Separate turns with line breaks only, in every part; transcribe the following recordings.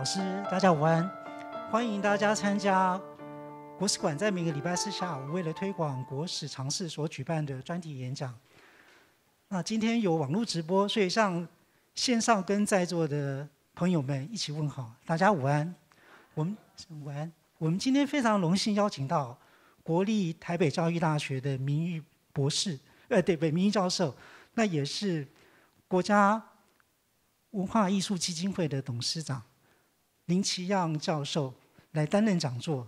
老师，大家午安！欢迎大家参加国史馆在每个礼拜四下午为了推广国史常识所举办的专题演讲。那今天有网络直播，所以向线上跟在座的朋友们一起问好，大家午安。我们午安。我们今天非常荣幸邀请到国立台北教育大学的名誉博士，呃，对，名誉教授，那也是国家文化艺术基金会的董事长。林奇样教授来担任讲座，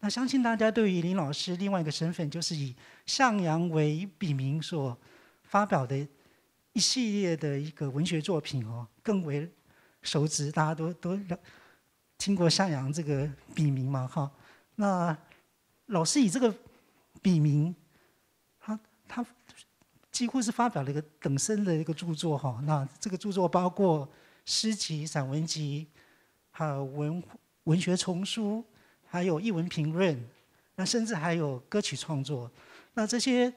那相信大家对于林老师另外一个身份，就是以向阳为笔名所发表的一系列的一个文学作品哦，更为熟知。大家都都听过向阳这个笔名嘛，哈。那老师以这个笔名，他他几乎是发表了一个等身的一个著作哈。那这个著作包括诗集、散文集。还有文文学丛书，还有译文评论，那甚至还有歌曲创作。那这些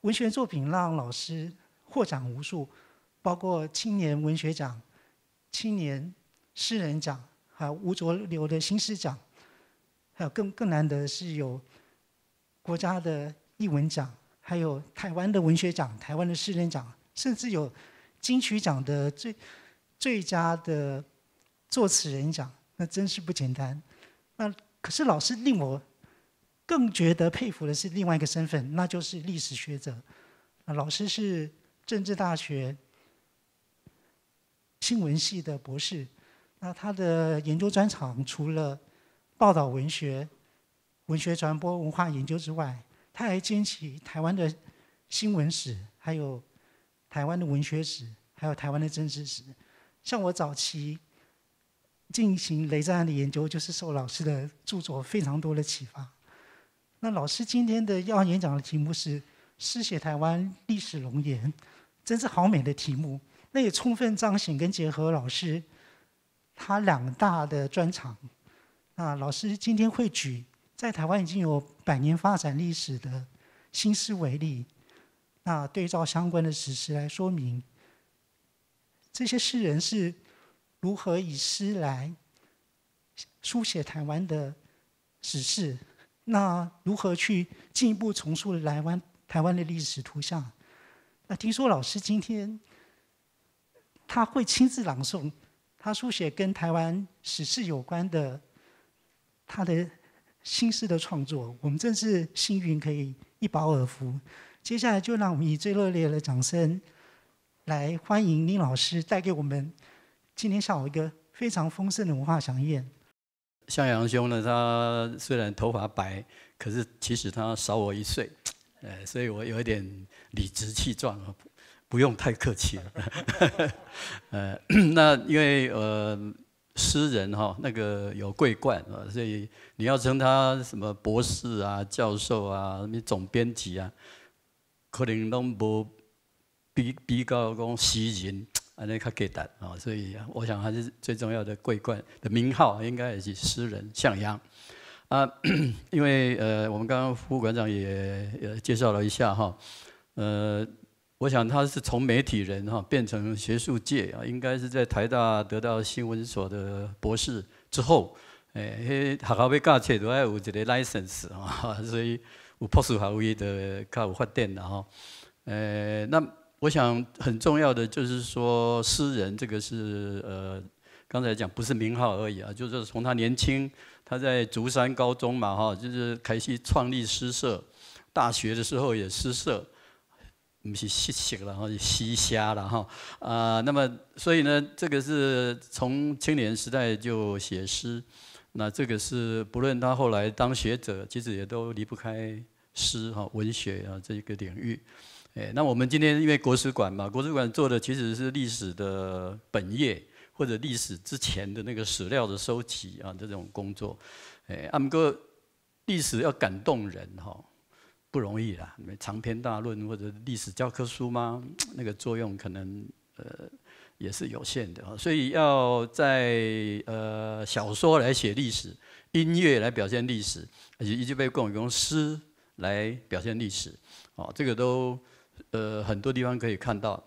文学作品让老师获奖无数，包括青年文学奖、青年诗人奖，还有吴浊流的新诗奖。还有更更难得的是有国家的译文奖，还有台湾的文学奖、台湾的诗人奖，甚至有金曲奖的最最佳的。作词人讲，那真是不简单。那可是老师令我更觉得佩服的是另外一个身份，那就是历史学者。那老师是政治大学新闻系的博士。那他的研究专长除了报道文学、文学传播、文化研究之外，他还兼起台湾的新闻史，还有台湾的文学史，还有台湾的政治史。像我早期。进行雷震案的研究，就是受老师的著作非常多的启发。那老师今天的要演讲的题目是“诗写台湾历史容颜”，真是好美的题目。那也充分彰显跟结合老师他两大的专长。那老师今天会举在台湾已经有百年发展历史的新诗为例，那对照相关的史实来说明，这些诗人是。如何以诗来书写台湾的史事？那如何去进一步重塑台湾台湾的历史图像？那听说老师今天他会亲自朗诵他书写跟台湾史事有关的他的新诗的创作，我们真是幸运可以一饱耳福。接下来就让我们以最热烈的掌声来欢迎宁老师带给我们。今天下午一个非常丰盛的文化飨宴。
向阳兄呢，他虽然头发白，可是其实他少我一岁，呃，所以我有一点理直气壮啊，不用太客气。呃，那因为呃诗人哈，那个有桂冠啊，所以你要称他什么博士啊、教授啊、什么总编辑啊，可能都不比比较讲诗人。啊，那卡给的啊，所以我想还是最重要的桂冠的名号，应该也是诗人向阳啊。因为呃，我们刚刚副馆长也呃介绍了一下哈，呃，我想他是从媒体人哈变成学术界啊，应该是在台大得到新闻所的博士之后，诶、哎，学校被教切都爱有一个 license 啊，所以有 post 学位的才有发展了哈，呃，那。我想很重要的就是说，诗人这个是呃，刚才讲不是名号而已啊，就是从他年轻，他在竹山高中嘛哈，就是开始创立诗社，大学的时候也诗社，不是写写，了哈，是西瞎了哈啊，那么所以呢，这个是从青年时代就写诗，那这个是不论他后来当学者，其实也都离不开诗哈，文学啊这一个领域。哎，那我们今天因为国史馆嘛，国史馆做的其实是历史的本业，或者历史之前的那个史料的收集啊，这种工作，哎，阿姆哥，历史要感动人哈，不容易啦。长篇大论或者历史教科书嘛，那个作用可能呃也是有限的所以要在呃小说来写历史，音乐来表现历史，以及被共同用诗来表现历史，啊，这个都。呃，很多地方可以看到，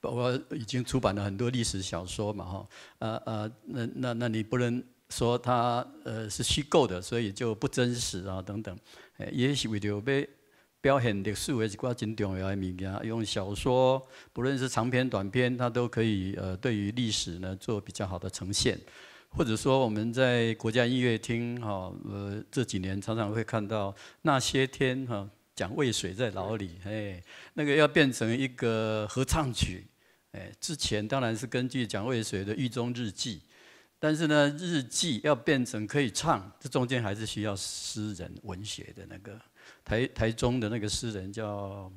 包括已经出版了很多历史小说嘛，哈，啊啊，那那那你不能说它呃是虚构的，所以就不真实啊等等，也许为了被。表现历史，维是挂很重要的物件。用小说，不论是长篇短篇，它都可以呃对于历史呢做比较好的呈现，或者说我们在国家音乐厅哈，呃这几年常常会看到那些天哈。讲渭水在牢里，哎，那个要变成一个合唱曲，哎，之前当然是根据讲渭水的《狱中日记》，但是呢，日记要变成可以唱，这中间还是需要诗人文学的那个台台中的那个诗人叫，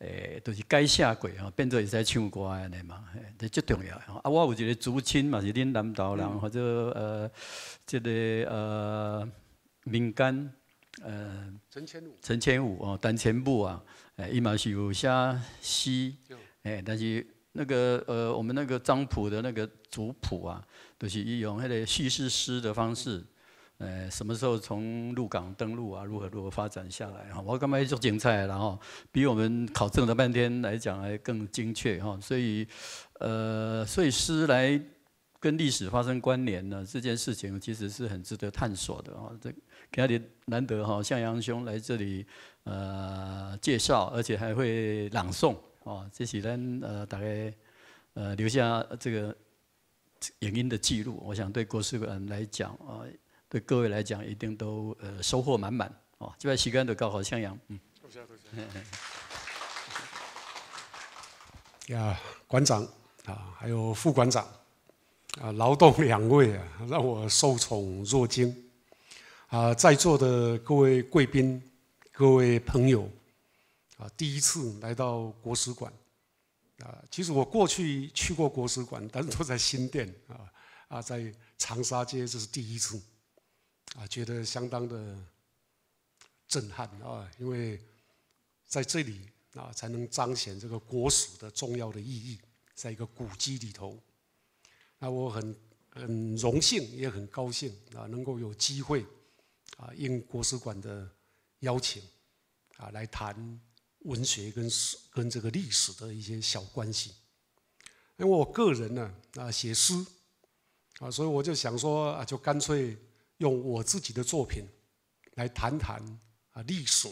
哎，都是该下写哈，变作也是在唱歌的嘛，嘿，这最重要。啊，我有一个族亲嘛，是闽南岛人，或者呃，这个呃，民间。呃，
陈千五，陈
千五哦，单千部啊，哎，伊嘛是有虾诗，哎，但是那个呃，我们那个张谱的那个族谱啊，都是以用那个叙事诗的方式，呃，什么时候从鹿港登陆啊，如何如何发展下来啊？我刚才做精彩了哈，比我们考证了半天来讲还更精确哈，所以，呃，所以诗来跟历史发生关联呢，这件事情其实是很值得探索的啊，这。今天难得哈向阳兄来这里，呃，介绍，而且还会朗诵，哦，这是咱呃大概呃留下这个影音的记录。我想对国史馆来讲，啊，对各位来讲一定都呃收获满满，哦，这边时间都搞好向阳，嗯。
多谢多谢。
呀，馆长啊，还有副馆长，啊，劳动两位啊，让我受宠若惊。啊，在座的各位贵宾、各位朋友，啊，第一次来到国史馆，啊，其实我过去去过国史馆，但是都在新店啊，啊，在长沙街，这是第一次，啊，觉得相当的震撼啊，因为在这里啊，才能彰显这个国史的重要的意义，在一个古迹里头，那我很很荣幸，也很高兴啊，能够有机会。啊，应国史馆的邀请，啊，来谈文学跟史跟这个历史的一些小关系。因为我个人呢，啊，写诗，啊，所以我就想说啊，就干脆用我自己的作品来谈谈啊，历史，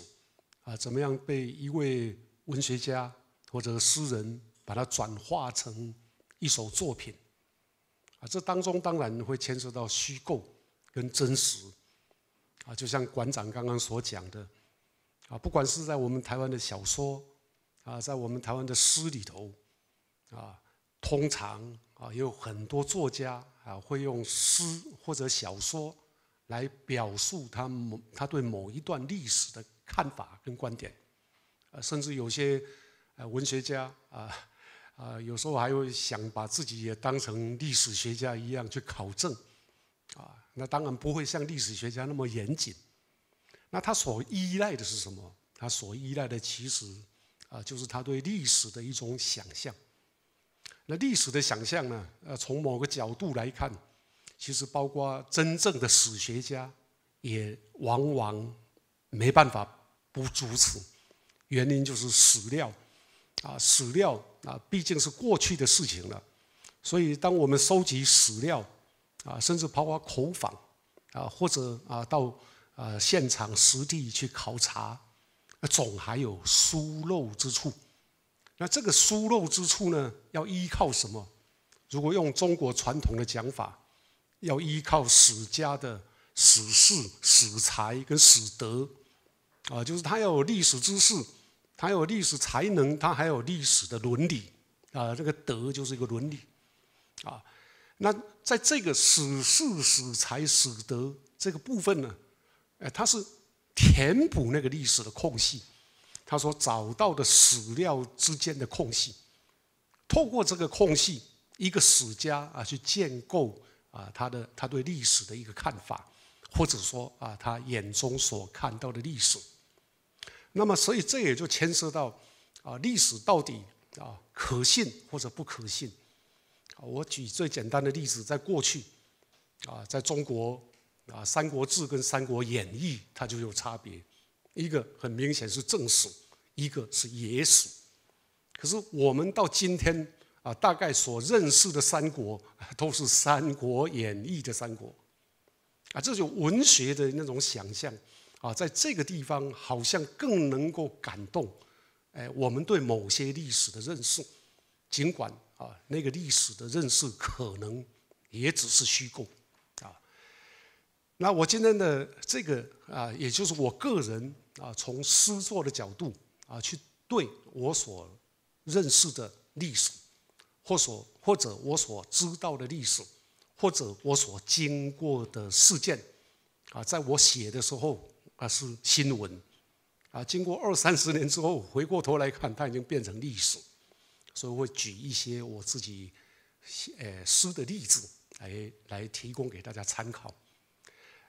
啊，怎么样被一位文学家或者诗人把它转化成一首作品，啊，这当中当然会牵涉到虚构跟真实。啊，就像馆长刚刚所讲的，啊，不管是在我们台湾的小说，啊，在我们台湾的诗里头，啊，通常啊，也有很多作家啊，会用诗或者小说来表述他某他对某一段历史的看法跟观点，啊，甚至有些呃文学家啊啊，有时候还会想把自己也当成历史学家一样去考证，啊。那当然不会像历史学家那么严谨。那他所依赖的是什么？他所依赖的其实啊，就是他对历史的一种想象。那历史的想象呢？呃，从某个角度来看，其实包括真正的史学家，也往往没办法不如此。原因就是史料啊，史料啊，毕竟是过去的事情了。所以，当我们收集史料。啊，甚至包括口访，啊，或者啊，到啊现场实地去考察，总还有疏漏之处。那这个疏漏之处呢，要依靠什么？如果用中国传统的讲法，要依靠史家的史事、史才跟史德。啊，就是他要有历史知识，他有历史才能，他还有历史的伦理。啊，这个德就是一个伦理，啊。那在这个史事、史才使得”这个部分呢，哎，它是填补那个历史的空隙。他说找到的史料之间的空隙，透过这个空隙，一个史家啊去建构啊他的他对历史的一个看法，或者说啊他眼中所看到的历史。那么，所以这也就牵涉到啊历史到底啊可信或者不可信。我举最简单的例子，在过去，啊，在中国，啊，《三国志》跟《三国演义》它就有差别，一个很明显是正史，一个是野史。可是我们到今天，啊，大概所认识的三国，都是《三国演义》的三国，啊，这种文学的那种想象，啊，在这个地方好像更能够感动，哎，我们对某些历史的认识，尽管。啊，那个历史的认识可能也只是虚构，啊。那我今天的这个啊，也就是我个人啊，从诗作的角度啊，去对我所认识的历史，或所或者我所知道的历史，或者我所经过的事件，啊，在我写的时候啊是新闻，啊，经过二三十年之后回过头来看，它已经变成历史。所以会举一些我自己，呃，诗的例子来来提供给大家参考。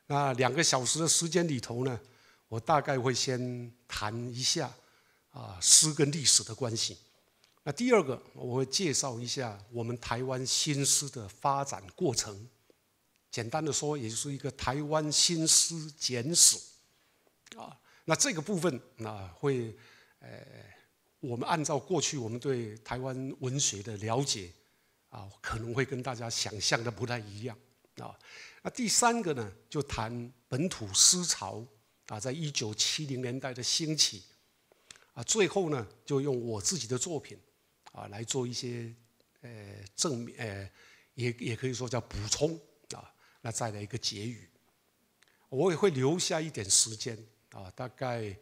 那两个小时的时间里头呢，我大概会先谈一下啊，诗跟历史的关系。那第二个，我会介绍一下我们台湾新诗的发展过程。简单的说，也就是一个台湾新诗简史。啊，那这个部分啊，会，呃。我们按照过去我们对台湾文学的了解，啊，可能会跟大家想象的不太一样，啊，那第三个呢，就谈本土思潮啊，在一九七零年代的兴起，啊，最后呢，就用我自己的作品，啊，来做一些呃正呃，也也可以说叫补充啊，那再来一个结语，我也会留下一点时间啊，大概。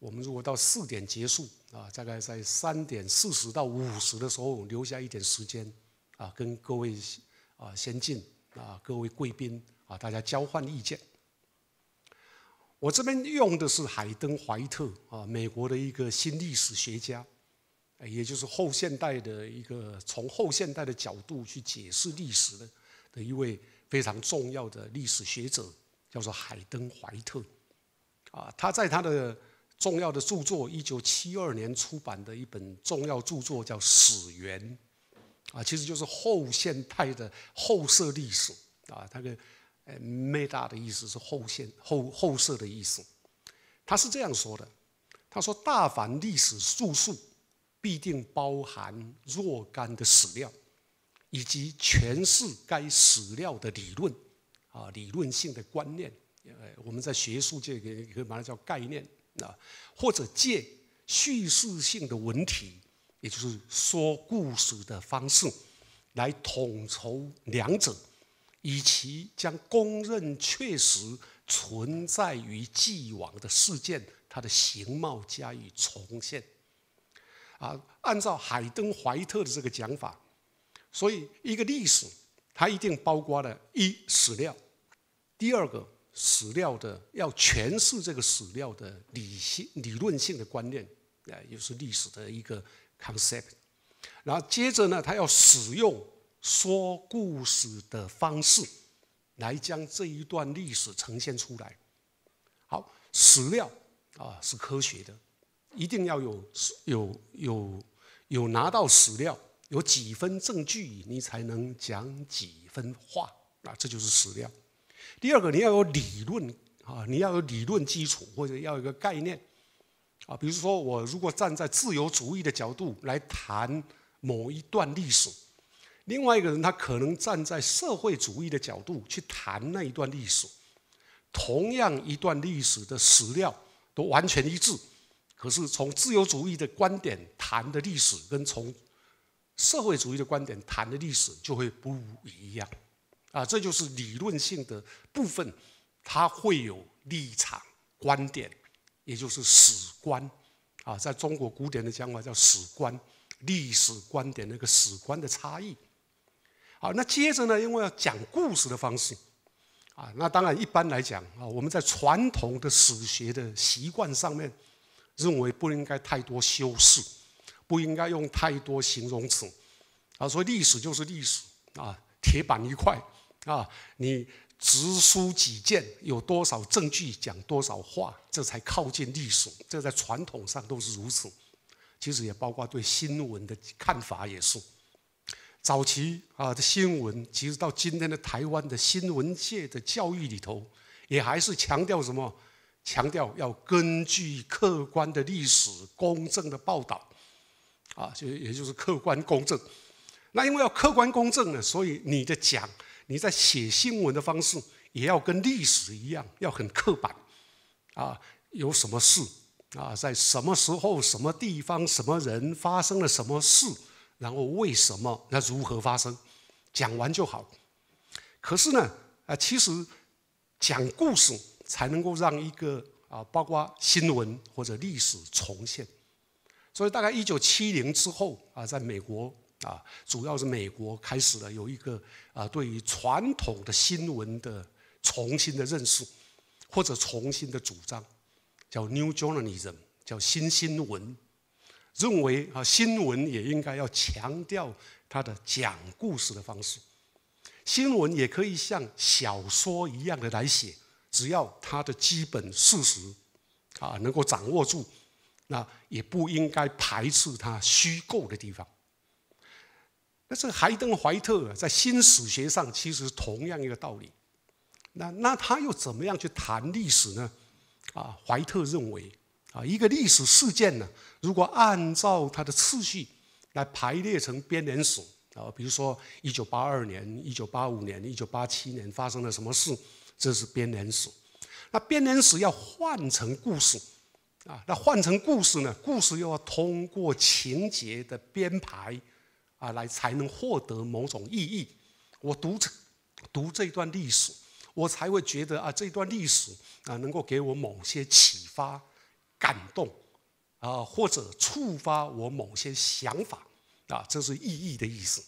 我们如果到四点结束啊，大概在三点四十到五十的时候，留下一点时间啊，跟各位啊先进啊各位贵宾啊大家交换意见。我这边用的是海登·怀特啊，美国的一个新历史学家，也就是后现代的一个从后现代的角度去解释历史的的一位非常重要的历史学者，叫做海登·怀特啊，他在他的重要的著作，一九七二年出版的一本重要著作叫《史源》，啊，其实就是后现代的后设历史，啊，那个 “meta” 的意思是后现、后后设的意思。他是这样说的：他说，大凡历史著述，必定包含若干的史料，以及诠释该史料的理论，啊，理论性的观念，呃，我们在学术界可以把它叫概念。啊，或者借叙事性的文体，也就是说故事的方式，来统筹两者，以其将公认确实存在于既往的事件，它的形貌加以重现。啊，按照海登怀特的这个讲法，所以一个历史，它一定包括了一史料，第二个。史料的要诠释这个史料的理性、理论性的观念，呃，又是历史的一个 concept。然后接着呢，他要使用说故事的方式，来将这一段历史呈现出来。好，史料啊是科学的，一定要有有有有拿到史料，有几分证据，你才能讲几分话。啊，这就是史料。第二个，你要有理论啊，你要有理论基础或者要一个概念啊。比如说，我如果站在自由主义的角度来谈某一段历史，另外一个人他可能站在社会主义的角度去谈那一段历史。同样一段历史的史料都完全一致，可是从自由主义的观点谈的历史跟从社会主义的观点谈的历史就会不一样。啊，这就是理论性的部分，它会有立场、观点，也就是史观。啊，在中国古典的讲法叫史观、历史观点那个史观的差异。啊，那接着呢，因为要讲故事的方式。啊，那当然一般来讲啊，我们在传统的史学的习惯上面，认为不应该太多修饰，不应该用太多形容词。啊，所以历史就是历史，啊，铁板一块。啊，你直抒己见，有多少证据讲多少话，这才靠近历史。这在传统上都是如此，其实也包括对新闻的看法也是。早期啊，这新闻其实到今天的台湾的新闻界的教育里头，也还是强调什么？强调要根据客观的历史，公正的报道。啊，就也就是客观公正。那因为要客观公正呢，所以你的讲。你在写新闻的方式也要跟历史一样，要很刻板，啊，有什么事啊，在什么时候、什么地方、什么人发生了什么事，然后为什么，那如何发生，讲完就好。可是呢，啊，其实讲故事才能够让一个啊，包括新闻或者历史重现。所以大概一九七零之后啊，在美国啊，主要是美国开始了有一个。啊，对于传统的新闻的重新的认识，或者重新的主张，叫 New Journalism，叫新新闻，认为啊，新闻也应该要强调它的讲故事的方式，新闻也可以像小说一样的来写，只要它的基本事实啊能够掌握住，那也不应该排斥它虚构的地方。那这个海登·怀特在新史学上其实同样一个道理。那那他又怎么样去谈历史呢？啊，怀特认为，啊，一个历史事件呢，如果按照它的次序来排列成编年史，啊，比如说一九八二年、一九八五年、一九八七年发生了什么事，这是编年史。那编年史要换成故事，啊，那换成故事呢？故事又要通过情节的编排。啊，来才能获得某种意义。我读读这段历史，我才会觉得啊，这段历史啊，能够给我某些启发、感动啊，或者触发我某些想法啊，这是意义的意思。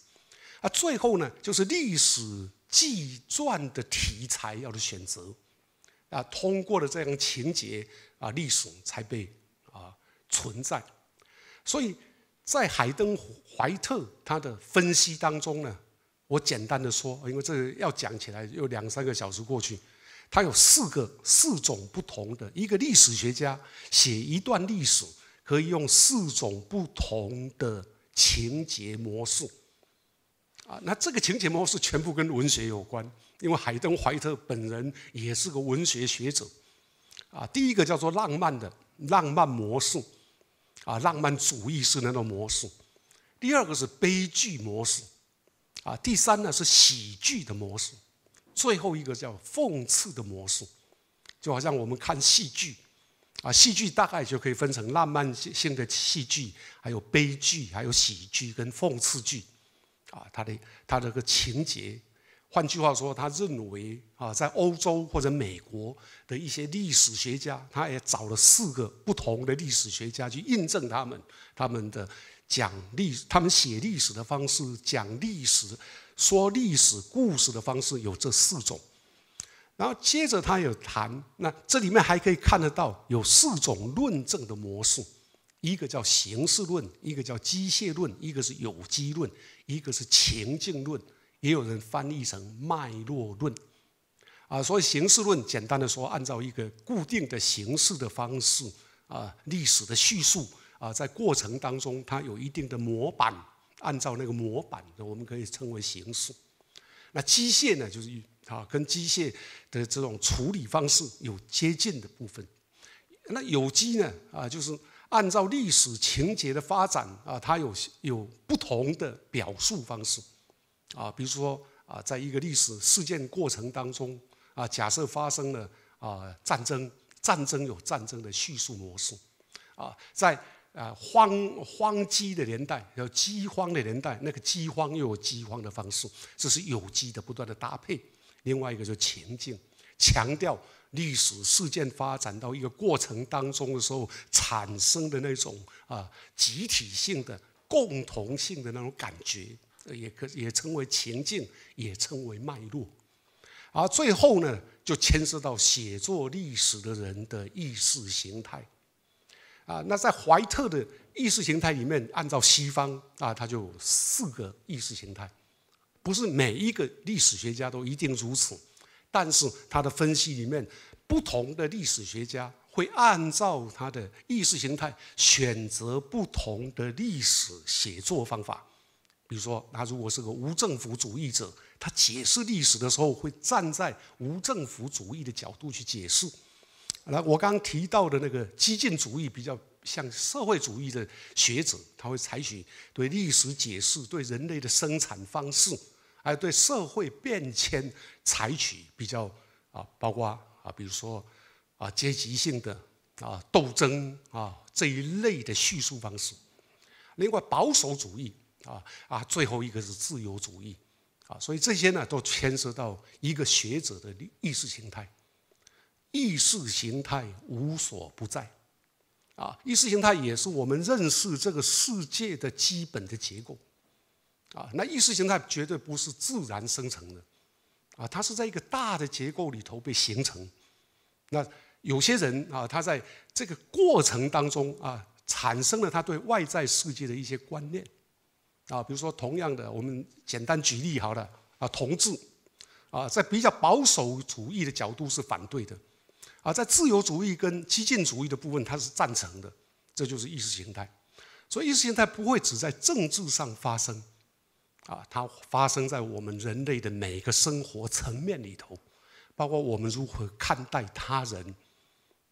啊，最后呢，就是历史纪传的题材要的选择啊，通过了这样情节啊，历史才被啊存在。所以在海灯。怀特他的分析当中呢，我简单的说，因为这个要讲起来有两三个小时过去，他有四个四种不同的一个历史学家写一段历史可以用四种不同的情节模式，啊，那这个情节模式全部跟文学有关，因为海登怀特本人也是个文学学者，啊，第一个叫做浪漫的浪漫模式，啊，浪漫主义是那种模式。第二个是悲剧模式，啊，第三呢是喜剧的模式，最后一个叫讽刺的模式，就好像我们看戏剧，啊，戏剧大概就可以分成浪漫性的戏剧，还有悲剧，还有喜剧跟讽刺剧，啊，他的他的个情节，换句话说，他认为啊，在欧洲或者美国的一些历史学家，他也找了四个不同的历史学家去印证他们他们的。讲历，他们写历史的方式讲历史，说历史故事的方式有这四种，然后接着他有谈，那这里面还可以看得到有四种论证的模式，一个叫形式论，一个叫机械论，一个是有机论，一个是情境论，也有人翻译成脉络论，啊，所以形式论简单的说，按照一个固定的形式的方式啊，历史的叙述。啊，在过程当中，它有一定的模板，按照那个模板，我们可以称为形式。那机械呢，就是啊，跟机械的这种处理方式有接近的部分。那有机呢，啊，就是按照历史情节的发展啊，它有有不同的表述方式啊，比如说啊，在一个历史事件过程当中啊，假设发生了啊战争，战争有战争的叙述模式啊，在啊，荒荒基的年代，有饥荒的年代，那个饥荒又有饥荒的方式，这是有机的不断的搭配。另外一个就情境，强调历史事件发展到一个过程当中的时候产生的那种啊集体性的、共同性的那种感觉，也可也称为情境，也称为脉络。而最后呢，就牵涉到写作历史的人的意识形态。啊，那在怀特的意识形态里面，按照西方啊，他就四个意识形态，不是每一个历史学家都一定如此，但是他的分析里面，不同的历史学家会按照他的意识形态选择不同的历史写作方法，比如说他如果是个无政府主义者，他解释历史的时候会站在无政府主义的角度去解释。来，我刚刚提到的那个激进主义比较像社会主义的学者，他会采取对历史解释、对人类的生产方式，还有对社会变迁采取比较啊，包括啊，比如说啊阶级性的啊斗争啊这一类的叙述方式。另外，保守主义啊啊，最后一个是自由主义啊，所以这些呢都牵涉到一个学者的意识形态。意识形态无所不在，啊，意识形态也是我们认识这个世界的基本的结构，啊，那意识形态绝对不是自然生成的，啊，它是在一个大的结构里头被形成。那有些人啊，他在这个过程当中啊，产生了他对外在世界的一些观念，啊，比如说同样的，我们简单举例好了，啊，同志，啊，在比较保守主义的角度是反对的。啊，在自由主义跟激进主义的部分，他是赞成的，这就是意识形态。所以，意识形态不会只在政治上发生，啊，它发生在我们人类的每一个生活层面里头，包括我们如何看待他人，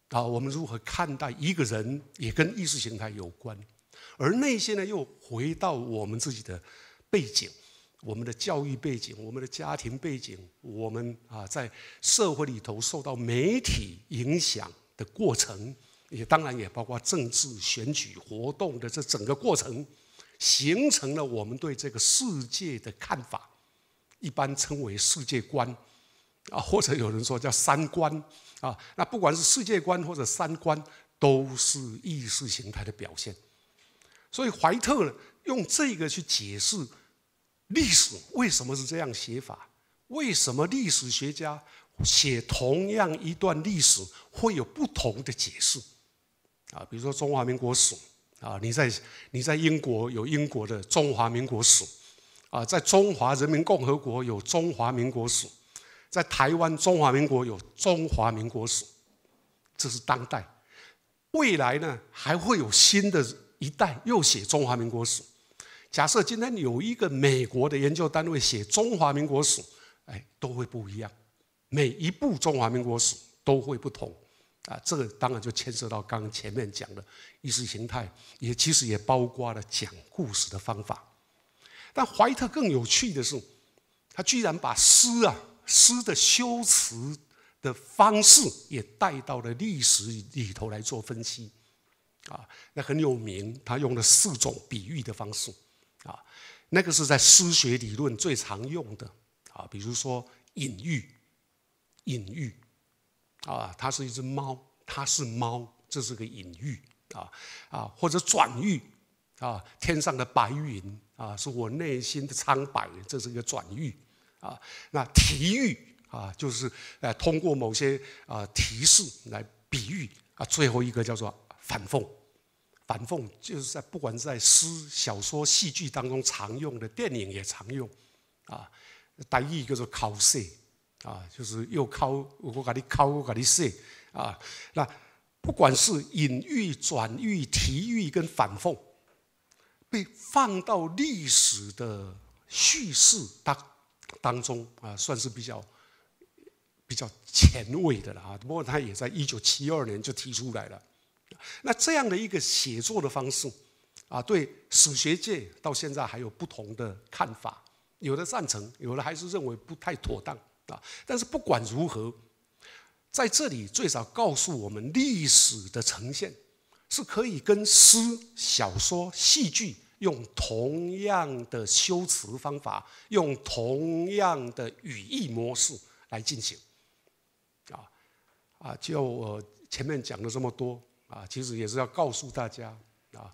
啊，我们如何看待一个人，也跟意识形态有关。而那些呢，又回到我们自己的背景。我们的教育背景、我们的家庭背景、我们啊，在社会里头受到媒体影响的过程，也当然也包括政治选举活动的这整个过程，形成了我们对这个世界的看法，一般称为世界观，啊，或者有人说叫三观，啊，那不管是世界观或者三观，都是意识形态的表现。所以怀特呢，用这个去解释。历史为什么是这样写法？为什么历史学家写同样一段历史会有不同的解释？啊，比如说《中华民国史》啊，你在你在英国有英国的《中华民国史》，啊，在中华人民共和国有《中华民国史》，在台湾《中华民国》有《中华民国史》，这是当代。未来呢，还会有新的一代又写《中华民国史》。假设今天有一个美国的研究单位写《中华民国史》，哎，都会不一样。每一部《中华民国史》都会不同，啊，这个当然就牵涉到刚刚前面讲的意识形态，也其实也包括了讲故事的方法。但怀特更有趣的是，他居然把诗啊、诗的修辞的方式也带到了历史里头来做分析，啊，那很有名。他用了四种比喻的方式。那个是在诗学理论最常用的啊，比如说隐喻、隐喻啊，它是一只猫，它是猫，这是个隐喻啊啊，或者转喻啊，天上的白云啊，是我内心的苍白，这是一个转喻啊。那提喻啊，就是呃通过某些啊提示来比喻啊。最后一个叫做反讽。反讽就是在不管在诗、小说、戏剧当中常用的，电影也常用，啊，代语叫做“考色，啊，就是又考我讲的考我讲的释，啊，那不管是隐喻、转喻、提喻跟反讽，被放到历史的叙事当当中啊，算是比较比较前卫的了啊。不过他也在一九七二年就提出来了。那这样的一个写作的方式，啊，对史学界到现在还有不同的看法，有的赞成，有的还是认为不太妥当啊。但是不管如何，在这里最少告诉我们，历史的呈现是可以跟诗、小说、戏剧用同样的修辞方法，用同样的语义模式来进行。啊啊，就我前面讲了这么多。啊，其实也是要告诉大家，啊，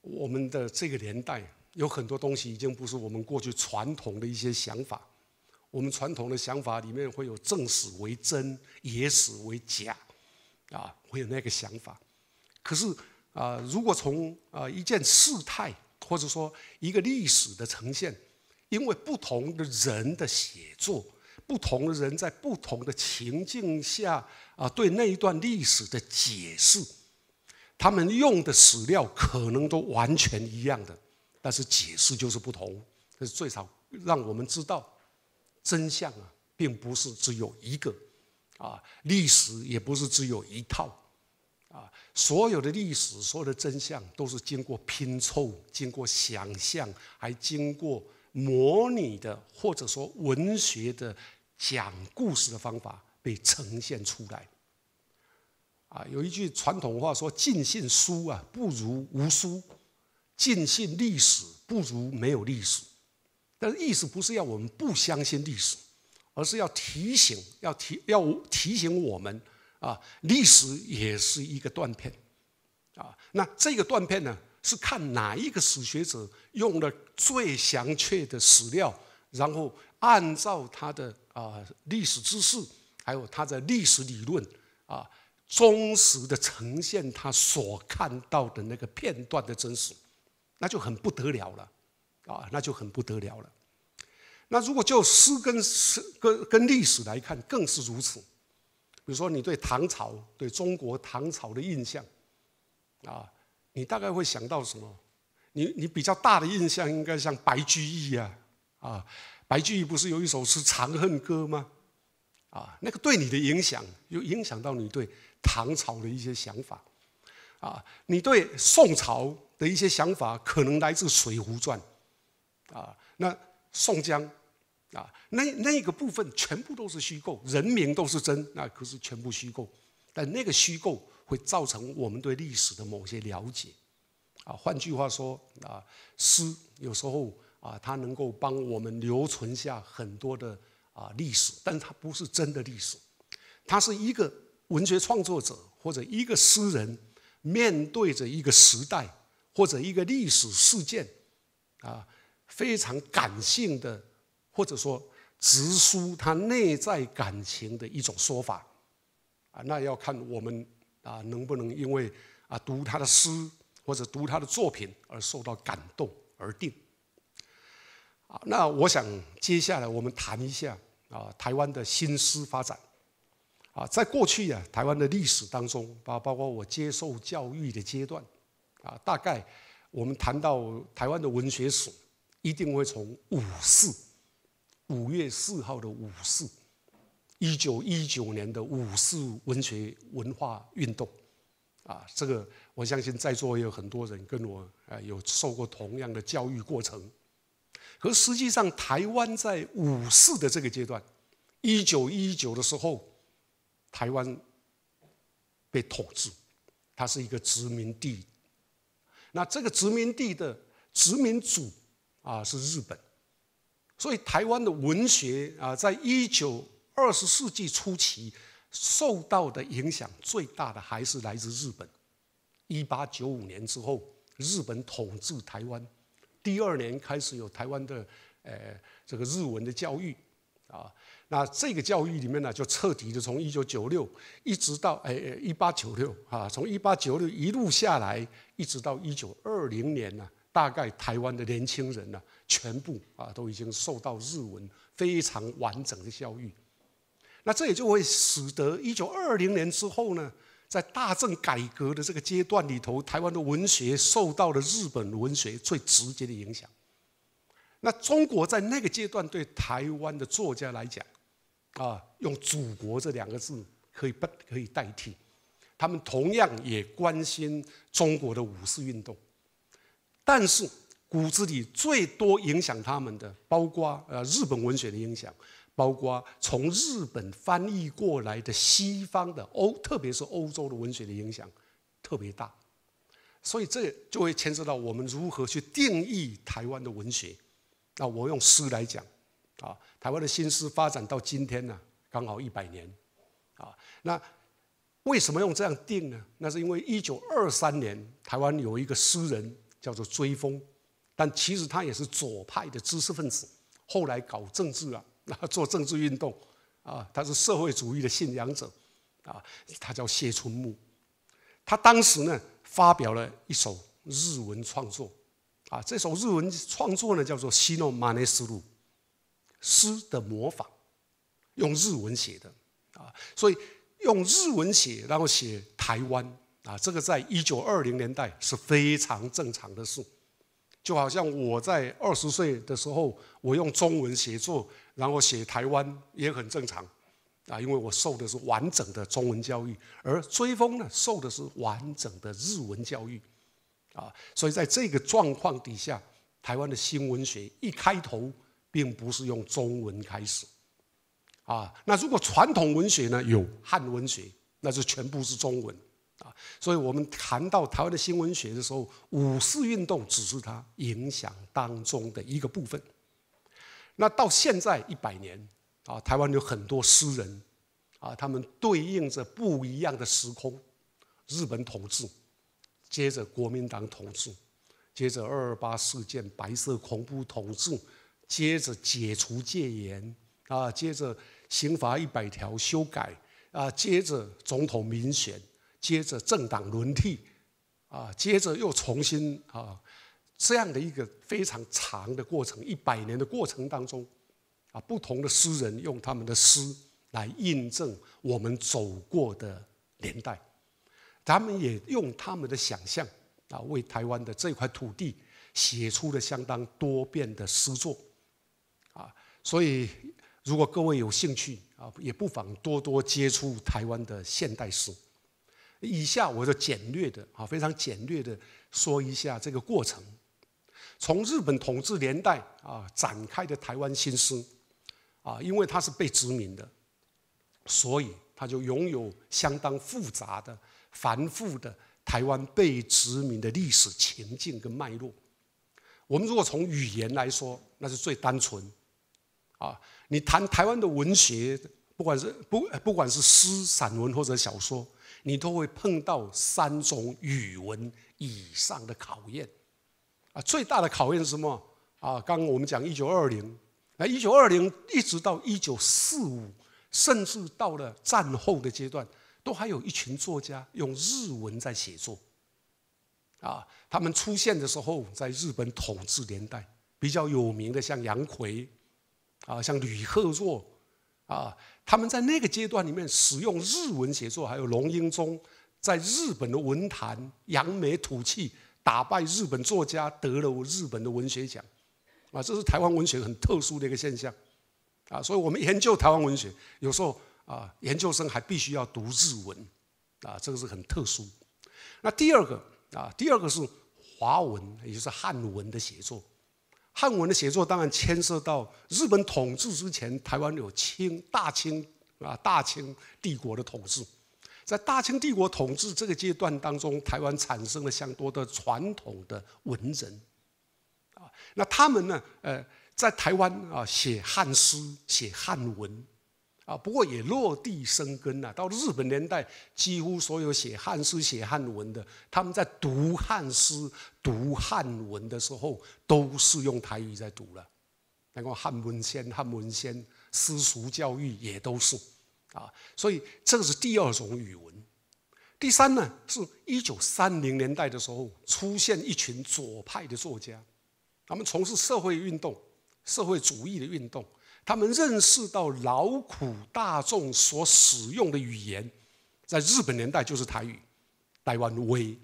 我们的这个年代有很多东西已经不是我们过去传统的一些想法，我们传统的想法里面会有正史为真，野史为假，啊，会有那个想法。可是啊，如果从啊一件事态或者说一个历史的呈现，因为不同的人的写作。不同的人在不同的情境下啊，对那一段历史的解释，他们用的史料可能都完全一样的，但是解释就是不同。这是最少让我们知道，真相啊，并不是只有一个，啊，历史也不是只有一套，啊，所有的历史、所有的真相，都是经过拼凑、经过想象、还经过模拟的，或者说文学的。讲故事的方法被呈现出来。啊，有一句传统话说：“尽信书啊，不如无书；尽信历史，不如没有历史。”但是，意思不是要我们不相信历史，而是要提醒，要提要提醒我们啊，历史也是一个断片，啊，那这个断片呢，是看哪一个史学者用了最详确的史料，然后。按照他的啊历史知识，还有他的历史理论啊，忠实的呈现他所看到的那个片段的真实，那就很不得了了，啊，那就很不得了了。那如果就诗跟诗跟跟历史来看，更是如此。比如说，你对唐朝对中国唐朝的印象啊，你大概会想到什么？你你比较大的印象应该像白居易呀，啊。白居易不是有一首诗《长恨歌》吗？啊，那个对你的影响，有影响到你对唐朝的一些想法，啊，你对宋朝的一些想法可能来自《水浒传》，啊，那宋江，啊，那那个部分全部都是虚构，人名都是真，那可是全部虚构，但那个虚构会造成我们对历史的某些了解，啊，换句话说，啊，诗有时候。啊，它能够帮我们留存下很多的啊历史，但它不是真的历史，它是一个文学创作者或者一个诗人面对着一个时代或者一个历史事件，啊，非常感性的，或者说直抒他内在感情的一种说法，啊，那要看我们啊能不能因为啊读他的诗或者读他的作品而受到感动而定。那我想接下来我们谈一下啊，台湾的新诗发展。啊，在过去啊，台湾的历史当中，包包括我接受教育的阶段，啊，大概我们谈到台湾的文学史，一定会从五四，五月四号的五四，一九一九年的五四文学文化运动。啊，这个我相信在座也有很多人跟我啊有受过同样的教育过程。可实际上，台湾在五四的这个阶段，一九一九的时候，台湾被统治，它是一个殖民地。那这个殖民地的殖民主啊是日本，所以台湾的文学啊，在一九二十世纪初期受到的影响最大的还是来自日本。一八九五年之后，日本统治台湾。第二年开始有台湾的，呃，这个日文的教育，啊，那这个教育里面呢，就彻底的从一九九六一直到，哎，一八九六，啊，从一八九六一路下来，一直到一九二零年呢，大概台湾的年轻人呢，全部啊，都已经受到日文非常完整的教育，那这也就会使得一九二零年之后呢。在大政改革的这个阶段里头，台湾的文学受到了日本文学最直接的影响。那中国在那个阶段对台湾的作家来讲，啊，用“祖国”这两个字可以不可以代替？他们同样也关心中国的五四运动，但是骨子里最多影响他们的，包括呃日本文学的影响。包括从日本翻译过来的西方的欧，特别是欧洲的文学的影响，特别大，所以这就会牵涉到我们如何去定义台湾的文学。那我用诗来讲，啊，台湾的新诗发展到今天呢，刚好一百年，啊，那为什么用这样定呢？那是因为一九二三年台湾有一个诗人叫做追风，但其实他也是左派的知识分子，后来搞政治啊。那 做政治运动，啊，他是社会主义的信仰者，啊，他叫谢春木，他当时呢发表了一首日文创作，啊，这首日文创作呢叫做《西诺马内斯路》，诗的模仿，用日文写的，啊，所以用日文写，然后写台湾，啊，这个在一九二零年代是非常正常的事，就好像我在二十岁的时候，我用中文写作。然后写台湾也很正常，啊，因为我受的是完整的中文教育，而追风呢受的是完整的日文教育，啊，所以在这个状况底下，台湾的新文学一开头并不是用中文开始，啊，那如果传统文学呢有汉文学，那就全部是中文，啊，所以我们谈到台湾的新文学的时候，五四运动只是它影响当中的一个部分。那到现在一百年啊，台湾有很多诗人啊，他们对应着不一样的时空：日本统治，接着国民党统治，接着二二八事件白色恐怖统治，接着解除戒严啊，接着刑法一百条修改啊，接着总统民选，接着政党轮替啊，接着又重新啊。这样的一个非常长的过程，一百年的过程当中，啊，不同的诗人用他们的诗来印证我们走过的年代，他们也用他们的想象啊，为台湾的这块土地写出了相当多变的诗作，啊，所以如果各位有兴趣啊，也不妨多多接触台湾的现代诗。以下我就简略的啊，非常简略的说一下这个过程。从日本统治年代啊展开的台湾新思啊，因为它是被殖民的，所以它就拥有相当复杂的、繁复的台湾被殖民的历史情境跟脉络。我们如果从语言来说，那是最单纯啊。你谈台湾的文学，不管是不不管是诗、散文或者小说，你都会碰到三种语文以上的考验。啊，最大的考验是什么？啊，刚我们讲一九二零，那一九二零一直到一九四五，甚至到了战后的阶段，都还有一群作家用日文在写作。啊，他们出现的时候，在日本统治年代比较有名的，像杨逵，啊，像吕赫若，啊，他们在那个阶段里面使用日文写作，还有龙应宗，在日本的文坛扬眉吐气。打败日本作家得了日本的文学奖啊，这是台湾文学很特殊的一个现象啊，所以我们研究台湾文学有时候啊，研究生还必须要读日文啊，这个是很特殊。那第二个啊，第二个是华文，也就是汉文的写作。汉文的写作当然牵涉到日本统治之前，台湾有清大清啊大清帝国的统治。在大清帝国统治这个阶段当中，台湾产生了相当多的传统的文人，啊，那他们呢，呃，在台湾啊写汉诗、写汉文，啊，不过也落地生根了。到日本年代，几乎所有写汉诗、写汉文的，他们在读汉诗、读汉文的时候，都是用台语在读了，那个汉文先，汉文先，私塾教育也都是。啊，所以这个是第二种语文。第三呢，是一九三零年代的时候出现一群左派的作家，他们从事社会运动、社会主义的运动，他们认识到劳苦大众所使用的语言，在日本年代就是台语、台湾威。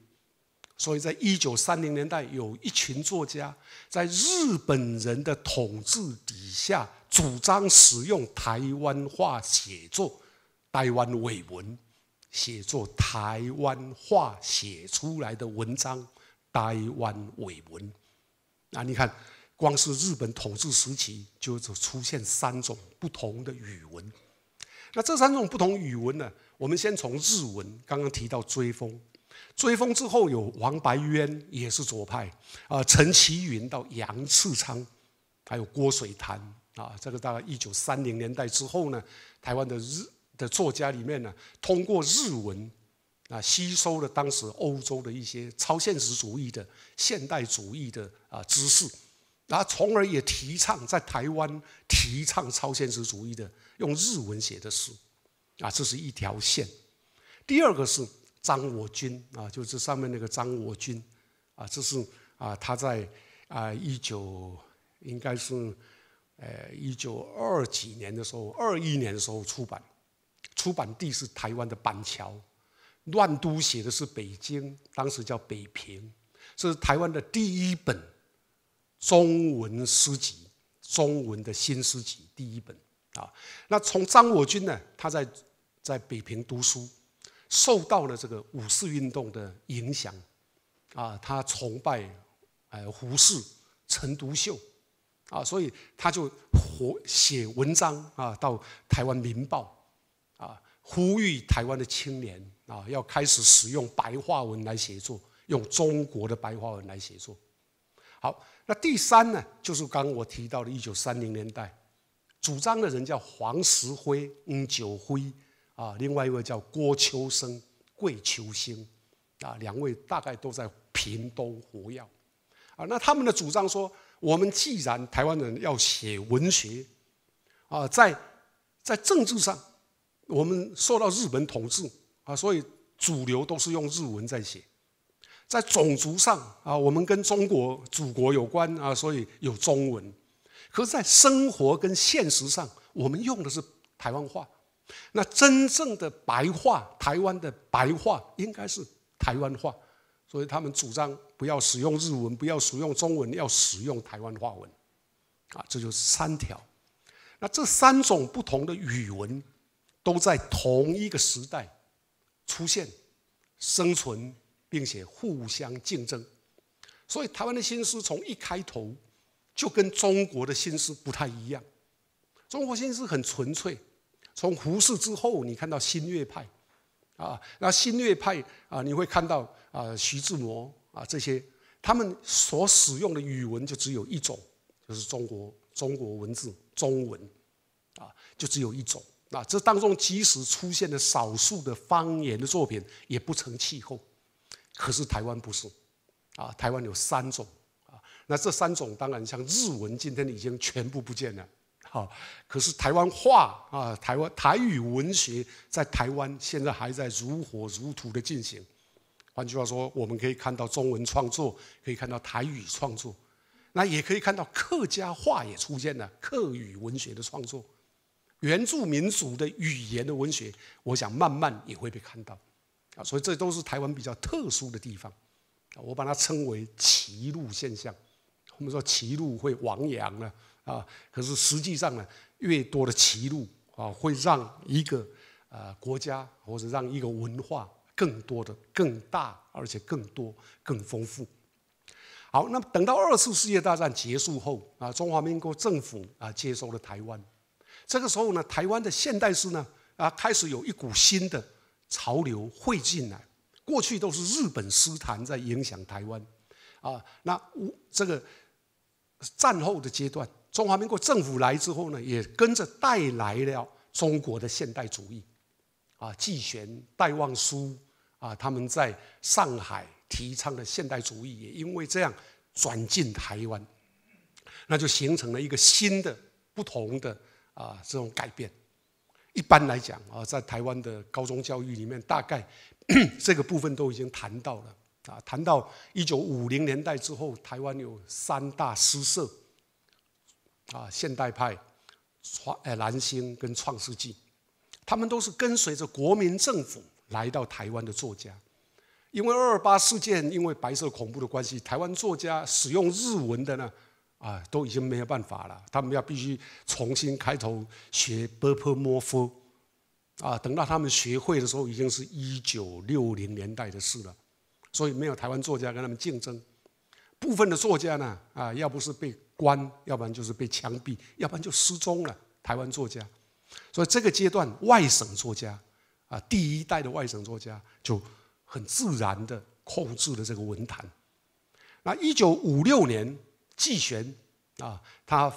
所以在一九三零年代，有一群作家在日本人的统治底下。主张使用台湾话写作台湾伟文，写作台湾话写出来的文章，台湾伟文。那你看，光是日本统治时期，就出现三种不同的语文。那这三种不同语文呢？我们先从日文，刚刚提到追风，追风之后有王白渊，也是左派啊，陈其云到杨次昌，还有郭水潭。啊，这个大概一九三零年代之后呢，台湾的日的作家里面呢，通过日文啊，吸收了当时欧洲的一些超现实主义的、现代主义的啊知识，然后从而也提倡在台湾提倡超现实主义的用日文写的诗，啊，这是一条线。第二个是张我军啊，就是上面那个张我军，啊，这是啊他在啊一九应该是。呃，一九二几年的时候，二一年的时候出版，出版地是台湾的板桥，乱都写的是北京，当时叫北平，这是台湾的第一本中文诗集，中文的新诗集第一本啊。那从张我军呢，他在在北平读书，受到了这个五四运动的影响啊，他崇拜呃胡适、陈独秀。啊，所以他就活写文章啊，到台湾《民报》啊，呼吁台湾的青年啊，要开始使用白话文来写作，用中国的白话文来写作。好，那第三呢，就是刚我提到的1930年代，主张的人叫黄石辉、吴九辉啊，另外一位叫郭秋生、桂秋兴啊，两位大概都在屏东活跃啊。那他们的主张说。我们既然台湾人要写文学，啊，在在政治上，我们受到日本统治啊，所以主流都是用日文在写。在种族上啊，我们跟中国祖国有关啊，所以有中文。可是，在生活跟现实上，我们用的是台湾话。那真正的白话，台湾的白话应该是台湾话，所以他们主张。不要使用日文，不要使用中文，要使用台湾话文，啊，这就是三条。那这三种不同的语文都在同一个时代出现、生存，并且互相竞争。所以台湾的新诗从一开头就跟中国的新诗不太一样。中国新诗很纯粹，从胡适之后，你看到新月派，啊，那新月派啊，你会看到啊，徐志摩。啊，这些他们所使用的语文就只有一种，就是中国中国文字中文，啊，就只有一种。那这当中即使出现了少数的方言的作品，也不成气候。可是台湾不是，啊，台湾有三种，啊，那这三种当然像日文，今天已经全部不见了。好，可是台湾话啊，台湾台语文学在台湾现在还在如火如荼的进行。换句话说，我们可以看到中文创作，可以看到台语创作，那也可以看到客家话也出现了客语文学的创作，原住民族的语言的文学，我想慢慢也会被看到，啊，所以这都是台湾比较特殊的地方，我把它称为歧路现象。我们说歧路会亡羊了啊，可是实际上呢，越多的歧路啊，会让一个啊国家或者让一个文化。更多的、更大，而且更多、更丰富。好，那么等到二次世界大战结束后啊，中华民国政府啊接收了台湾，这个时候呢，台湾的现代诗呢啊开始有一股新的潮流汇进来。过去都是日本诗坛在影响台湾，啊，那这个战后的阶段，中华民国政府来之后呢，也跟着带来了中国的现代主义，啊，纪玄、戴望舒。啊，他们在上海提倡的现代主义，也因为这样转进台湾，那就形成了一个新的、不同的啊这种改变。一般来讲啊，在台湾的高中教育里面，大概 这个部分都已经谈到了啊，谈到一九五零年代之后，台湾有三大诗社啊，现代派、创呃蓝星跟创世纪，他们都是跟随着国民政府。来到台湾的作家，因为二二八事件，因为白色恐怖的关系，台湾作家使用日文的呢，啊，都已经没有办法了。他们要必须重新开头学波波摩夫，啊，等到他们学会的时候，已经是一九六零年代的事了。所以没有台湾作家跟他们竞争。部分的作家呢，啊，要不是被关，要不然就是被枪毙，要不然就失踪了。台湾作家，所以这个阶段外省作家。啊，第一代的外省作家就很自然的控制了这个文坛。那一九五六年，季玄啊，他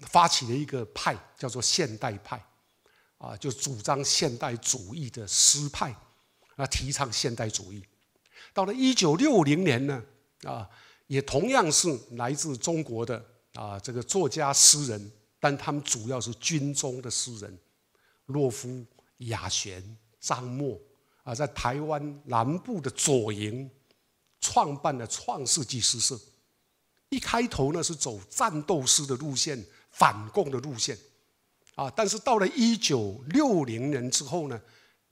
发起了一个派，叫做现代派，啊，就主张现代主义的诗派，啊，提倡现代主义。到了一九六零年呢，啊，也同样是来自中国的啊，这个作家诗人，但他们主要是军中的诗人，洛夫、雅玄。张默啊，在台湾南部的左营创办了创世纪诗社。一开头呢是走战斗诗的路线，反共的路线啊。但是到了一九六零年之后呢，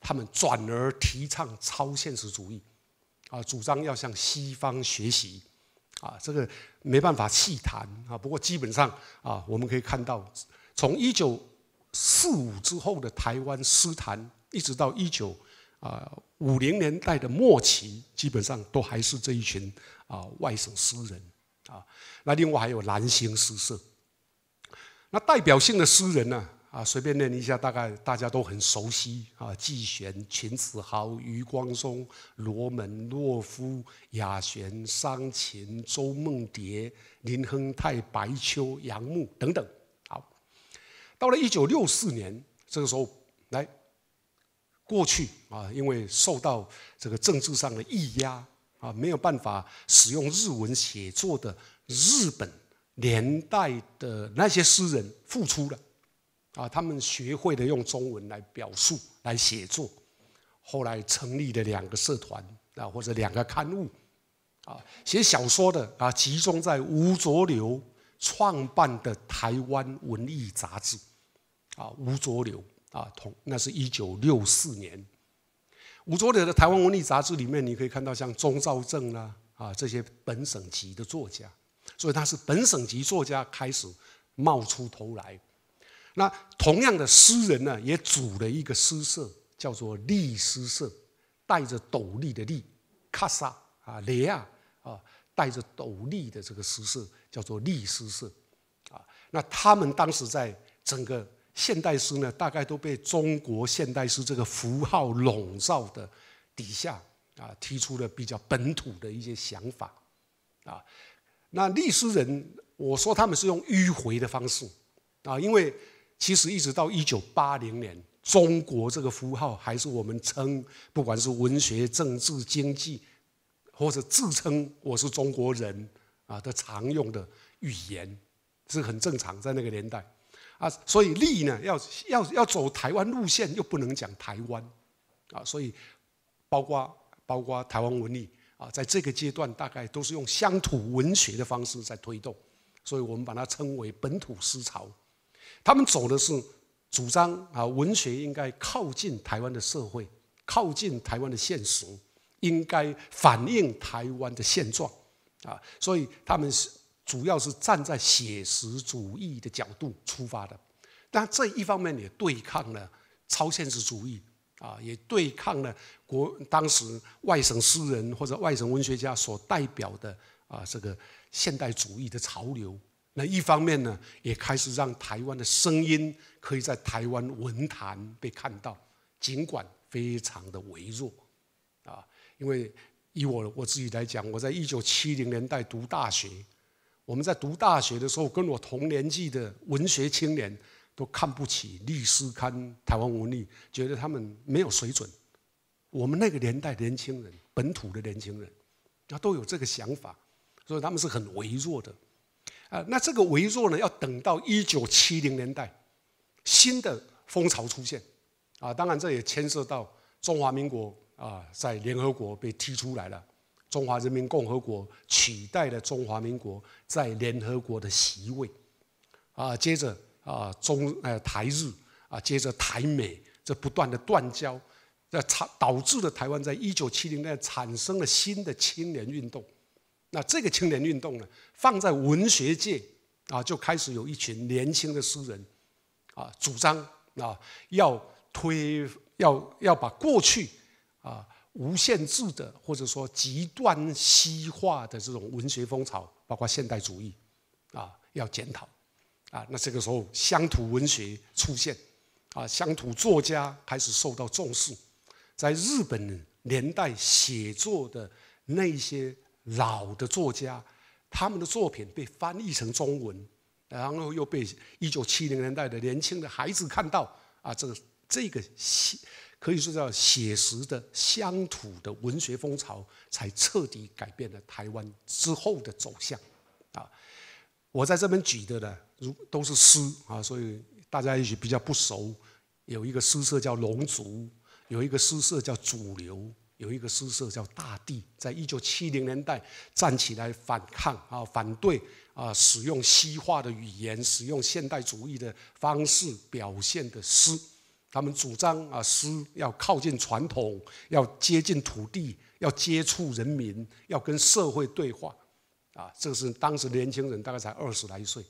他们转而提倡超现实主义啊，主张要向西方学习啊。这个没办法细谈啊。不过基本上啊，我们可以看到从一九四五之后的台湾诗坛。一直到一九啊五零年代的末期，基本上都还是这一群啊外省诗人啊。那另外还有兰星诗社，那代表性的诗人呢啊，随便念一下，大概大家都很熟悉啊，季玄、秦子豪、余光中、罗门、洛夫、雅玄、桑琴、周梦蝶、林亨泰、白秋、杨牧等等。好，到了一九六四年这个时候来。过去啊，因为受到这个政治上的抑压啊，没有办法使用日文写作的日本年代的那些诗人付出了啊，他们学会了用中文来表述、来写作，后来成立了两个社团啊，或者两个刊物啊，写小说的啊，集中在吴浊流创办的《台湾文艺》杂志啊，吴浊流。啊，同那是一九六四年，吴浊德的《台湾文艺》杂志里面，你可以看到像钟兆政啦啊这些本省级的作家，所以他是本省级作家开始冒出头来。那同样的诗人呢，也组了一个诗社，叫做丽诗社，带着斗笠的笠，卡萨啊雷亚啊，带着斗笠的这个诗社叫做丽诗社啊。那他们当时在整个。现代诗呢，大概都被中国现代诗这个符号笼罩的底下啊，提出了比较本土的一些想法啊。那历史人，我说他们是用迂回的方式啊，因为其实一直到一九八零年，中国这个符号还是我们称不管是文学、政治、经济，或者自称我是中国人啊的常用的语言，是很正常在那个年代。啊，所以力呢，要要要走台湾路线，又不能讲台湾，啊，所以包括包括台湾文艺啊，在这个阶段大概都是用乡土文学的方式在推动，所以我们把它称为本土思潮，他们走的是主张啊，文学应该靠近台湾的社会，靠近台湾的现实，应该反映台湾的现状，啊，所以他们是。主要是站在写实主义的角度出发的，那这一方面也对抗了超现实主义啊，也对抗了国当时外省诗人或者外省文学家所代表的啊这个现代主义的潮流。那一方面呢，也开始让台湾的声音可以在台湾文坛被看到，尽管非常的微弱啊。因为以我我自己来讲，我在一九七零年代读大学。我们在读大学的时候，跟我同年纪的文学青年都看不起《律师刊》台湾文艺》，觉得他们没有水准。我们那个年代年轻人，本土的年轻人，他都有这个想法，所以他们是很微弱的。啊，那这个微弱呢，要等到一九七零年代，新的风潮出现。啊，当然这也牵涉到中华民国啊，在联合国被踢出来了。中华人民共和国取代了中华民国在联合国的席位，啊，接着啊中呃台日啊，接着台美这不断的断交，这产导致了台湾在一九七零年代产生了新的青年运动。那这个青年运动呢，放在文学界啊，就开始有一群年轻的诗人啊，主张啊要推要要把过去啊。无限制的，或者说极端西化的这种文学风潮，包括现代主义，啊，要检讨，啊，那这个时候乡土文学出现，啊，乡土作家开始受到重视。在日本年代写作的那些老的作家，他们的作品被翻译成中文，然后又被一九七零年代的年轻的孩子看到，啊，这个这个西。可以说，叫写实的、乡土的文学风潮，才彻底改变了台湾之后的走向。啊，我在这边举的呢，如都是诗啊，所以大家也许比较不熟。有一个诗社叫龙族，有一个诗社叫主流，有一个诗社叫大地，在一九七零年代站起来反抗啊，反对啊，使用西化的语言，使用现代主义的方式表现的诗。他们主张啊，诗要靠近传统，要接近土地，要接触人民，要跟社会对话，啊，这个是当时年轻人大概才二十来岁，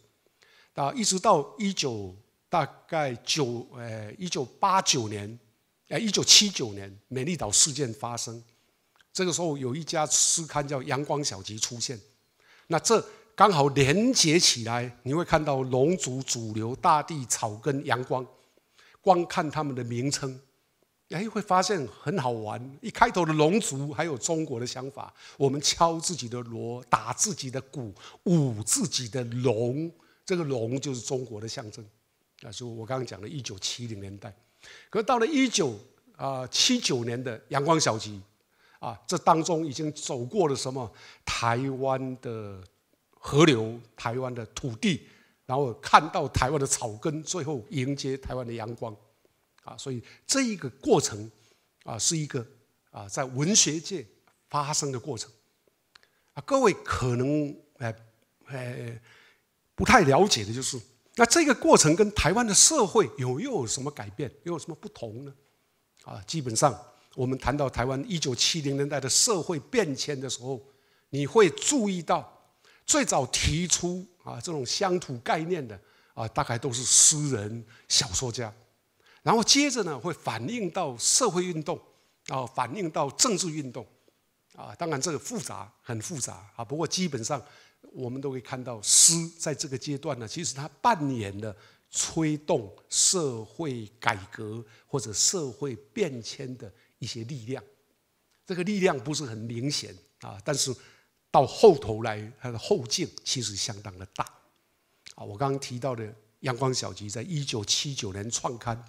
啊，一直到一九大概九呃一九八九年，呃一九七九年美丽岛事件发生，这个时候有一家诗刊叫《阳光小集》出现，那这刚好连接起来，你会看到龙族主流、大地草根、阳光。光看他们的名称，哎，会发现很好玩。一开头的“龙族”，还有中国的想法，我们敲自己的锣，打自己的鼓，舞自己的龙。这个龙就是中国的象征。那就我刚刚讲的，一九七零年代，可到了一九啊七九年的《阳光小集，啊，这当中已经走过了什么台湾的河流，台湾的土地。然后看到台湾的草根，最后迎接台湾的阳光，啊，所以这一个过程，啊，是一个啊在文学界发生的过程，啊，各位可能呃呃不太了解的就是，那这个过程跟台湾的社会有又有什么改变，又有什么不同呢？啊，基本上我们谈到台湾一九七零年代的社会变迁的时候，你会注意到最早提出。啊，这种乡土概念的啊，大概都是诗人、小说家，然后接着呢会反映到社会运动，啊，反映到政治运动，啊，当然这个复杂很复杂啊。不过基本上我们都会看到，诗在这个阶段呢，其实它扮演了推动社会改革或者社会变迁的一些力量。这个力量不是很明显啊，但是。到后头来，它的后劲其实相当的大，啊，我刚刚提到的《阳光小集》在一九七九年创刊，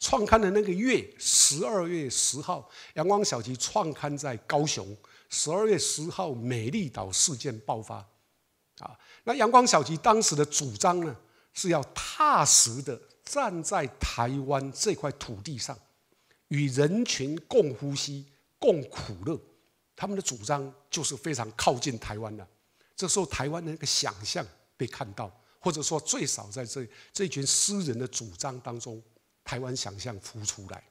创刊的那个月，十二月十号，《阳光小集》创刊在高雄，十二月十号，美丽岛事件爆发，啊，那《阳光小集》当时的主张呢，是要踏实的站在台湾这块土地上，与人群共呼吸，共苦乐。他们的主张就是非常靠近台湾的，这时候台湾的那个想象被看到，或者说最少在这这群诗人的主张当中，台湾想象浮出来。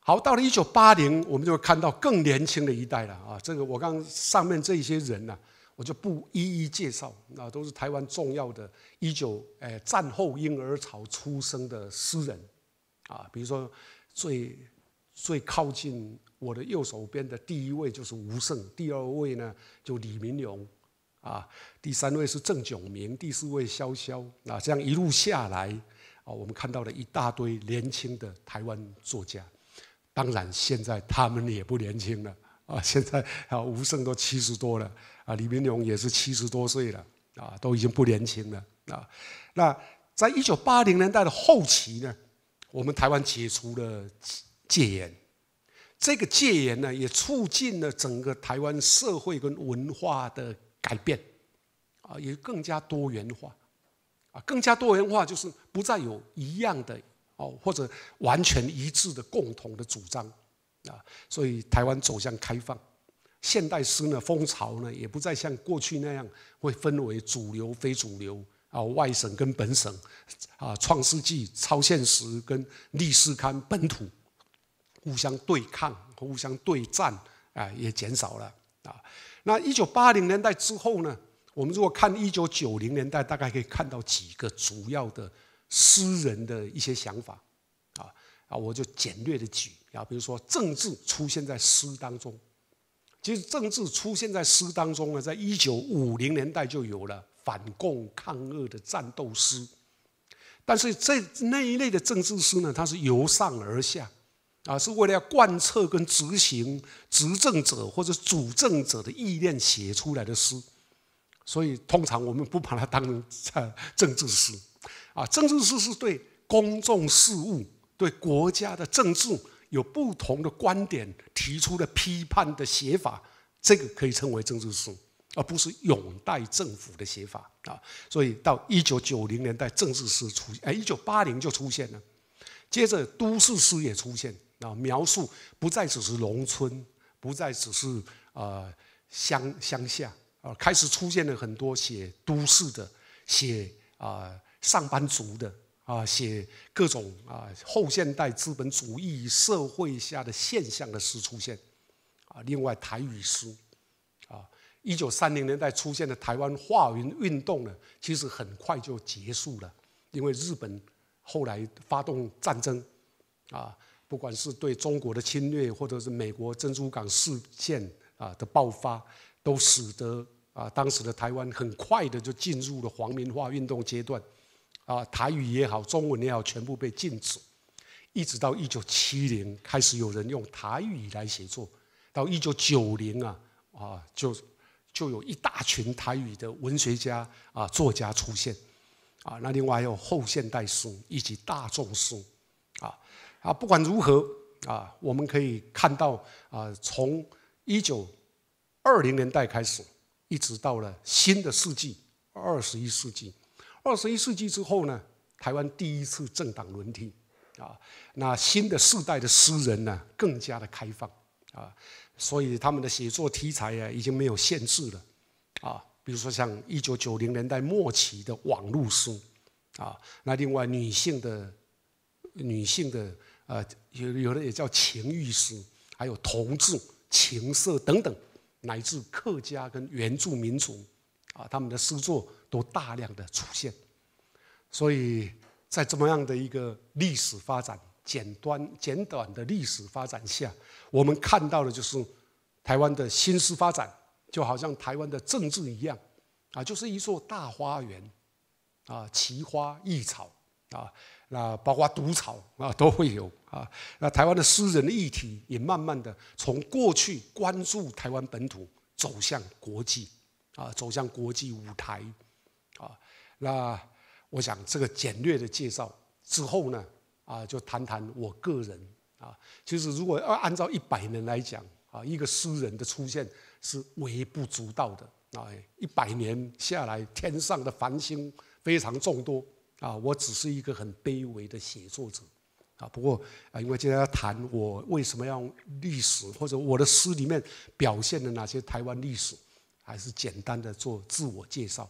好，到了一九八零，我们就看到更年轻的一代了啊！这个我刚上面这些人呢，我就不一一介绍，那都是台湾重要的一九呃战后婴儿潮出生的诗人，啊，比如说最最靠近。我的右手边的第一位就是吴胜，第二位呢就李明勇，啊，第三位是郑九明，第四位萧萧，啊，这样一路下来，啊，我们看到了一大堆年轻的台湾作家。当然，现在他们也不年轻了啊，现在啊，吴胜都七十多了，啊，李明勇也是七十多岁了，啊，都已经不年轻了啊。那在一九八零年代的后期呢，我们台湾解除了戒严。这个戒严呢，也促进了整个台湾社会跟文化的改变，啊，也更加多元化，啊，更加多元化就是不再有一样的哦，或者完全一致的共同的主张，啊，所以台湾走向开放，现代诗呢，风潮呢，也不再像过去那样会分为主流、非主流，啊，外省跟本省，啊，创世纪、超现实跟历史刊本土。互相对抗、互相对战，啊，也减少了啊。那一九八零年代之后呢，我们如果看一九九零年代，大概可以看到几个主要的诗人的一些想法，啊啊，我就简略的举啊，比如说政治出现在诗当中。其实政治出现在诗当中呢，在一九五零年代就有了反共抗日的战斗诗，但是这那一类的政治诗呢，它是由上而下。啊，是为了要贯彻跟执行执政者或者主政者的意念写出来的诗，所以通常我们不把它当成政治诗，啊，政治诗是对公众事务、对国家的政治有不同的观点提出的批判的写法，这个可以称为政治诗，而不是拥戴政府的写法啊。所以到一九九零年代，政治诗出，哎，一九八零就出现了，接着都市诗也出现。啊，描述不再只是农村，不再只是呃乡乡下，啊，开始出现了很多写都市的，写啊上班族的，啊写各种啊后现代资本主义社会下的现象的诗出现，啊另外台语诗，啊一九三零年代出现的台湾化云运动呢，其实很快就结束了，因为日本后来发动战争，啊。不管是对中国的侵略，或者是美国珍珠港事件啊的爆发，都使得啊当时的台湾很快的就进入了皇民化运动阶段，啊台语也好，中文也好，全部被禁止，一直到一九七零开始有人用台语来写作，到一九九零啊啊就就有一大群台语的文学家啊作家出现，啊那另外还有后现代书以及大众书。啊，不管如何啊，我们可以看到啊，从一九二零年代开始，一直到了新的世纪，二十一世纪。二十一世纪之后呢，台湾第一次政党轮替，啊，那新的世代的诗人呢，更加的开放啊，所以他们的写作题材呀，已经没有限制了啊。比如说像一九九零年代末期的网络诗，啊，那另外女性的，女性的。呃，有有的也叫情欲诗，还有同志、情色等等，乃至客家跟原住民族啊，他们的诗作都大量的出现。所以在这么样的一个历史发展简短、简短的历史发展下，我们看到的就是台湾的新诗发展，就好像台湾的政治一样啊，就是一座大花园啊，奇花异草啊。那包括毒草啊都会有啊。那台湾的诗人的议题也慢慢的从过去关注台湾本土走向国际，啊，走向国际舞台，啊。那我想这个简略的介绍之后呢，啊，就谈谈我个人啊。其实如果要按照一百年来讲啊，一个诗人的出现是微不足道的。啊。一百年下来，天上的繁星非常众多。啊，我只是一个很卑微的写作者，啊，不过啊，因为今天要谈我为什么要历史或者我的诗里面表现的哪些台湾历史，还是简单的做自我介绍。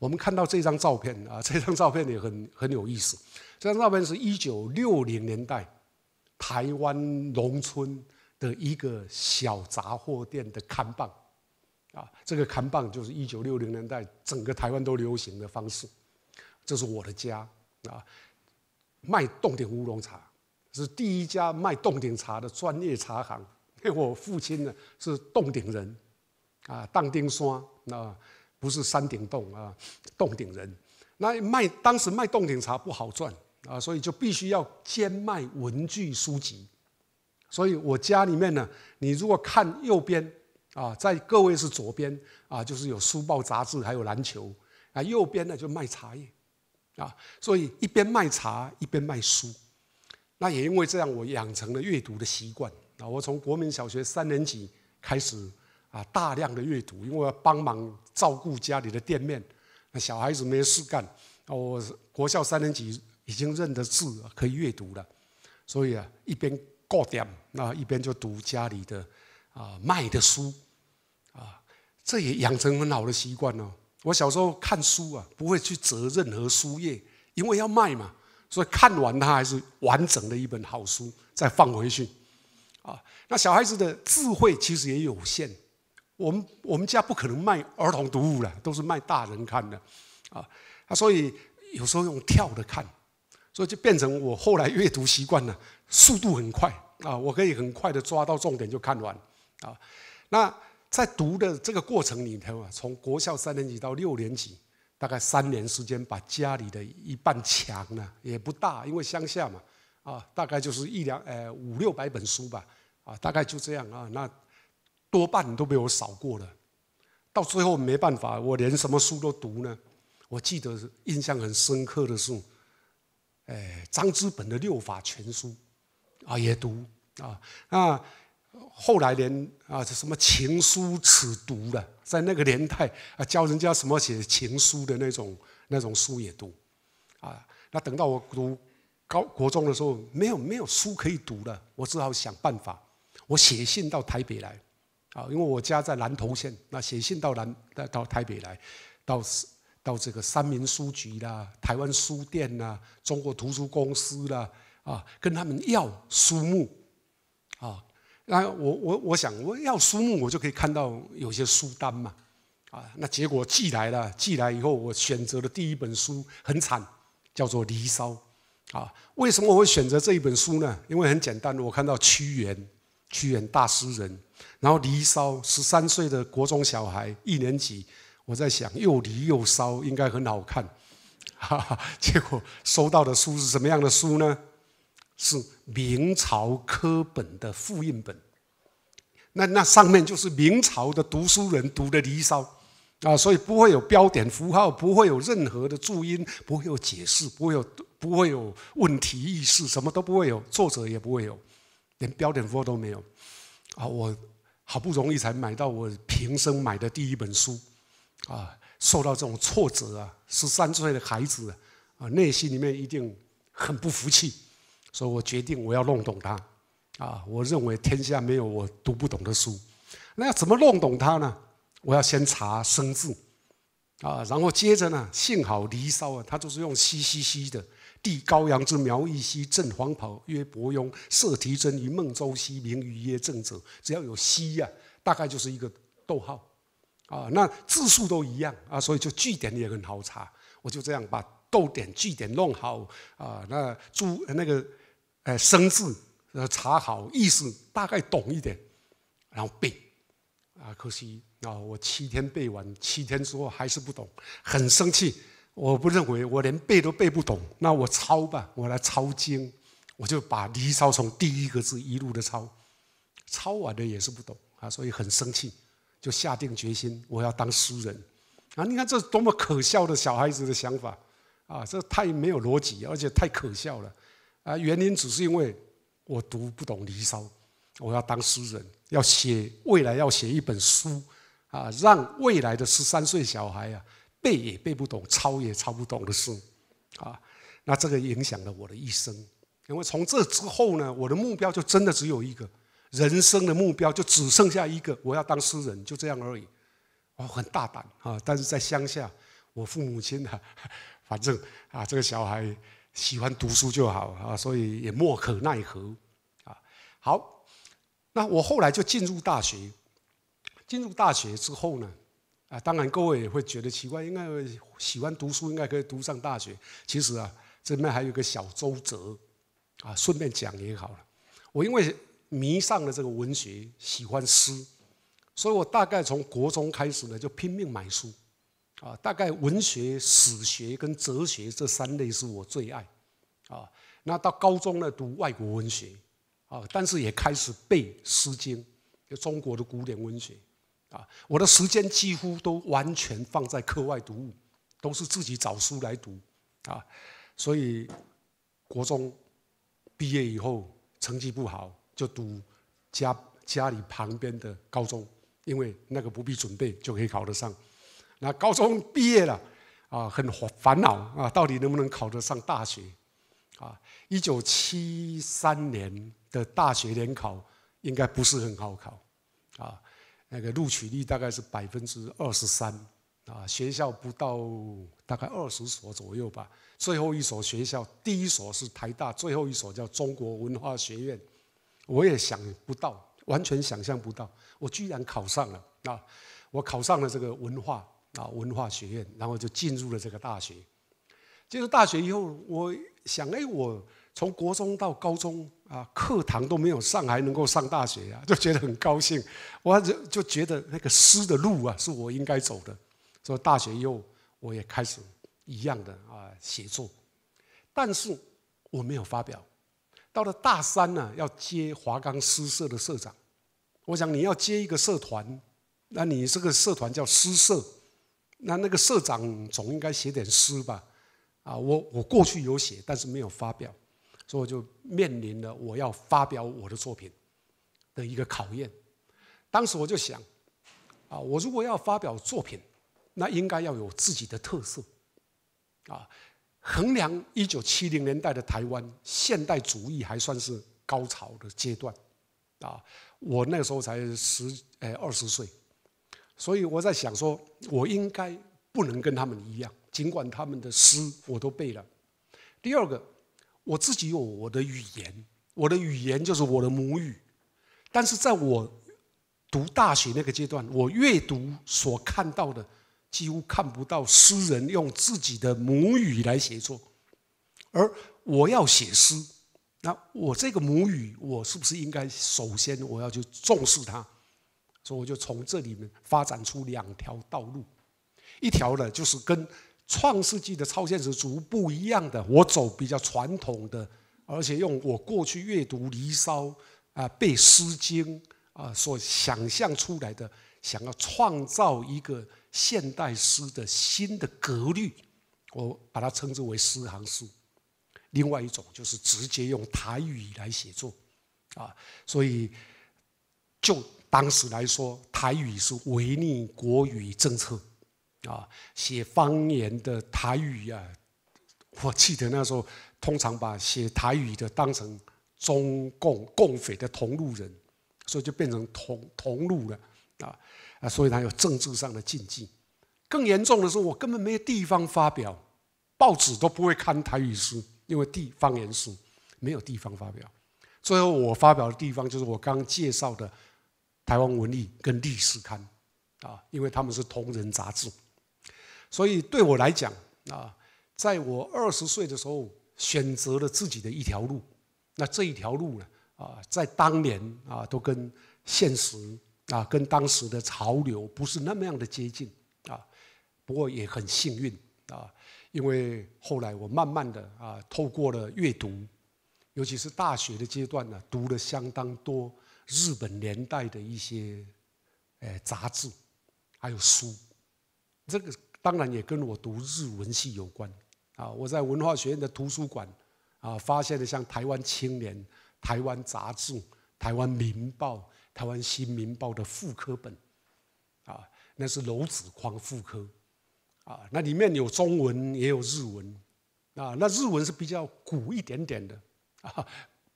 我们看到这张照片啊，这张照片也很很有意思。这张照片是一九六零年代台湾农村的一个小杂货店的看棒，啊，这个看棒就是一九六零年代整个台湾都流行的方式。这是我的家，啊，卖洞顶乌龙茶，是第一家卖洞顶茶的专业茶行。因为我父亲呢是洞顶人，啊，当丁山啊，不是山顶洞啊，洞顶人。那卖当时卖洞顶茶不好赚啊，所以就必须要兼卖文具书籍。所以我家里面呢，你如果看右边啊，在各位是左边啊，就是有书报杂志，还有篮球啊，右边呢就卖茶叶。啊，所以一边卖茶一边卖书，那也因为这样，我养成了阅读的习惯。啊，我从国民小学三年级开始，啊，大量的阅读，因为要帮忙照顾家里的店面，那小孩子没事干，我国校三年级已经认得字，可以阅读了，所以啊，一边过点，那一边就读家里的啊卖的书，啊，这也养成很好的习惯哦。我小时候看书啊，不会去折任何书页，因为要卖嘛，所以看完它还是完整的一本好书，再放回去，啊，那小孩子的智慧其实也有限，我们我们家不可能卖儿童读物了，都是卖大人看的，啊，所以有时候用跳着看，所以就变成我后来阅读习惯了，速度很快啊，我可以很快的抓到重点就看完，啊，那。在读的这个过程里头啊，从国校三年级到六年级，大概三年时间，把家里的一半墙呢也不大，因为乡下嘛，啊，大概就是一两呃五六百本书吧，啊，大概就这样啊，那多半都被我扫过了。到最后没办法，我连什么书都读呢？我记得印象很深刻的是，哎，张之本的《六法全书》，啊，也读啊那。后来连啊，什么情书此读了，在那个年代啊，教人家什么写情书的那种那种书也读，啊，那等到我读高国中的时候，没有没有书可以读了，我只好想办法，我写信到台北来，啊，因为我家在南投县，那写信到南到到台北来，到到这个三民书局啦，台湾书店啦，中国图书公司啦，啊，跟他们要书目，啊。那我我我想我要书目我就可以看到有些书单嘛，啊，那结果寄来了，寄来以后我选择的第一本书很惨，叫做《离骚》啊。为什么我会选择这一本书呢？因为很简单，我看到屈原，屈原大诗人，然后《离骚》，十三岁的国中小孩一年级，我在想又离又骚应该很好看，哈哈。结果收到的书是什么样的书呢？是明朝科本的复印本，那那上面就是明朝的读书人读的《离骚》，啊，所以不会有标点符号，不会有任何的注音，不会有解释，不会有，不会有问题意识，什么都不会有，作者也不会有，连标点符号都没有，啊，我好不容易才买到我平生买的第一本书，啊，受到这种挫折啊，十三岁的孩子啊，内心里面一定很不服气。所以我决定我要弄懂它，啊，我认为天下没有我读不懂的书，那要怎么弄懂它呢？我要先查生字，啊，然后接着呢，幸好《离骚》啊，它就是用兮兮兮的，帝高阳之苗裔兮，正黄袍曰伯庸。色提真于孟州兮，名于曰正者。只要有兮呀，大概就是一个逗号，啊，那字数都一样啊，所以就句点也很好查。我就这样把逗点句点弄好，啊，那朱那个。哎，生字查好意思，大概懂一点，然后背，啊，可惜啊，我七天背完，七天之后还是不懂，很生气。我不认为我连背都背不懂，那我抄吧，我来抄经，我就把《离骚》从第一个字一路的抄，抄完了也是不懂啊，所以很生气，就下定决心我要当书人。啊，你看这多么可笑的小孩子的想法，啊，这太没有逻辑，而且太可笑了。啊，原因只是因为我读不懂《离骚》，我要当诗人，要写未来要写一本书，啊，让未来的十三岁小孩啊背也背不懂、抄也抄不懂的书，啊，那这个影响了我的一生。因为从这之后呢，我的目标就真的只有一个，人生的目标就只剩下一个，我要当诗人，就这样而已。我很大胆啊，但是在乡下，我父母亲，反正啊，这个小孩。喜欢读书就好啊，所以也莫可奈何，啊，好，那我后来就进入大学，进入大学之后呢，啊，当然各位也会觉得奇怪，应该喜欢读书，应该可以读上大学。其实啊，这里面还有个小周折，啊，顺便讲也好了。我因为迷上了这个文学，喜欢诗，所以我大概从国中开始呢，就拼命买书。啊，大概文学、史学跟哲学这三类是我最爱。啊，那到高中呢读外国文学，啊，但是也开始背诗经，就中国的古典文学。啊，我的时间几乎都完全放在课外读物，都是自己找书来读。啊，所以国中毕业以后成绩不好，就读家家里旁边的高中，因为那个不必准备就可以考得上。那高中毕业了，啊，很烦恼啊，到底能不能考得上大学？啊，一九七三年的大学联考应该不是很好考，啊，那个录取率大概是百分之二十三，啊，学校不到大概二十所左右吧。最后一所学校，第一所是台大，最后一所叫中国文化学院。我也想不到，完全想象不到，我居然考上了。啊！我考上了这个文化。啊，文化学院，然后就进入了这个大学。进入大学以后，我想，哎，我从国中到高中啊，课堂都没有上，还能够上大学呀，就觉得很高兴。我就就觉得那个诗的路啊，是我应该走的。所以大学以后，我也开始一样的啊写作，但是我没有发表。到了大三呢，要接华冈诗社的社长。我想，你要接一个社团，那你这个社团叫诗社。那那个社长总应该写点诗吧，啊，我我过去有写，但是没有发表，所以我就面临了我要发表我的作品的一个考验。当时我就想，啊，我如果要发表作品，那应该要有自己的特色，啊，衡量一九七零年代的台湾现代主义还算是高潮的阶段，啊，我那时候才十哎二十岁。所以我在想，说我应该不能跟他们一样，尽管他们的诗我都背了。第二个，我自己有我的语言，我的语言就是我的母语。但是在我读大学那个阶段，我阅读所看到的几乎看不到诗人用自己的母语来写作。而我要写诗，那我这个母语，我是不是应该首先我要去重视它？所以我就从这里面发展出两条道路，一条呢就是跟《创世纪》的超现实主不一样的，我走比较传统的，而且用我过去阅读《离骚》啊、背《诗经》啊所想象出来的，想要创造一个现代诗的新的格律，我把它称之为诗行诗。另外一种就是直接用台语来写作，啊，所以就。当时来说，台语是违逆国语政策，啊，写方言的台语呀，我记得那时候通常把写台语的当成中共共匪的同路人，所以就变成同同路了，啊啊，所以它有政治上的禁忌。更严重的是，我根本没有地方发表，报纸都不会刊台语书，因为地方言书没有地方发表。最后我发表的地方就是我刚介绍的。台湾文艺跟历史刊，啊，因为他们是同人杂志，所以对我来讲，啊，在我二十岁的时候选择了自己的一条路，那这一条路呢，啊，在当年啊，都跟现实啊，跟当时的潮流不是那么样的接近啊，不过也很幸运啊，因为后来我慢慢的啊，透过了阅读，尤其是大学的阶段呢，读了相当多。日本年代的一些，呃，杂志，还有书，这个当然也跟我读日文系有关啊。我在文化学院的图书馆啊，发现了像《台湾青年》《台湾杂志》《台湾民报》《台湾新民报》的副科本，啊，那是楼子匡副科，啊，那里面有中文也有日文，啊，那日文是比较古一点点的，啊。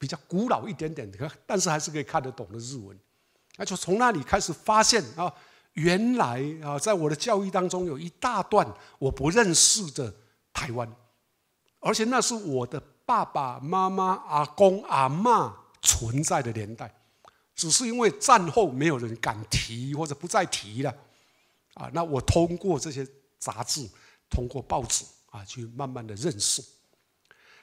比较古老一点点的，但是还是可以看得懂的日文。那就从那里开始发现啊，原来啊，在我的教育当中有一大段我不认识的台湾，而且那是我的爸爸妈妈、阿公阿妈存在的年代，只是因为战后没有人敢提或者不再提了啊。那我通过这些杂志、通过报纸啊，去慢慢的认识。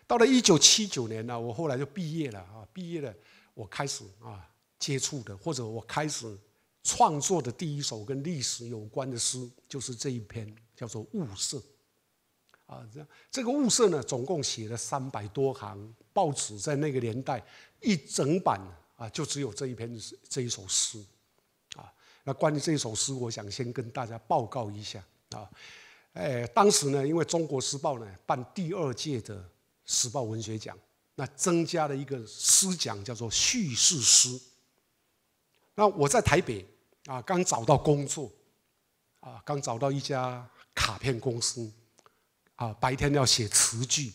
到了一九七九年呢，我后来就毕业了啊，毕业了，我开始啊接触的，或者我开始创作的第一首跟历史有关的诗，就是这一篇，叫做《雾色》啊。这这个《雾色》呢，总共写了三百多行，报纸在那个年代一整版啊，就只有这一篇这一首诗啊。那关于这首诗，我想先跟大家报告一下啊。哎，当时呢，因为《中国时报》呢办第二届的。时报文学奖，那增加了一个诗奖，叫做叙事诗。那我在台北啊，刚找到工作，啊，刚找到一家卡片公司，啊，白天要写词句，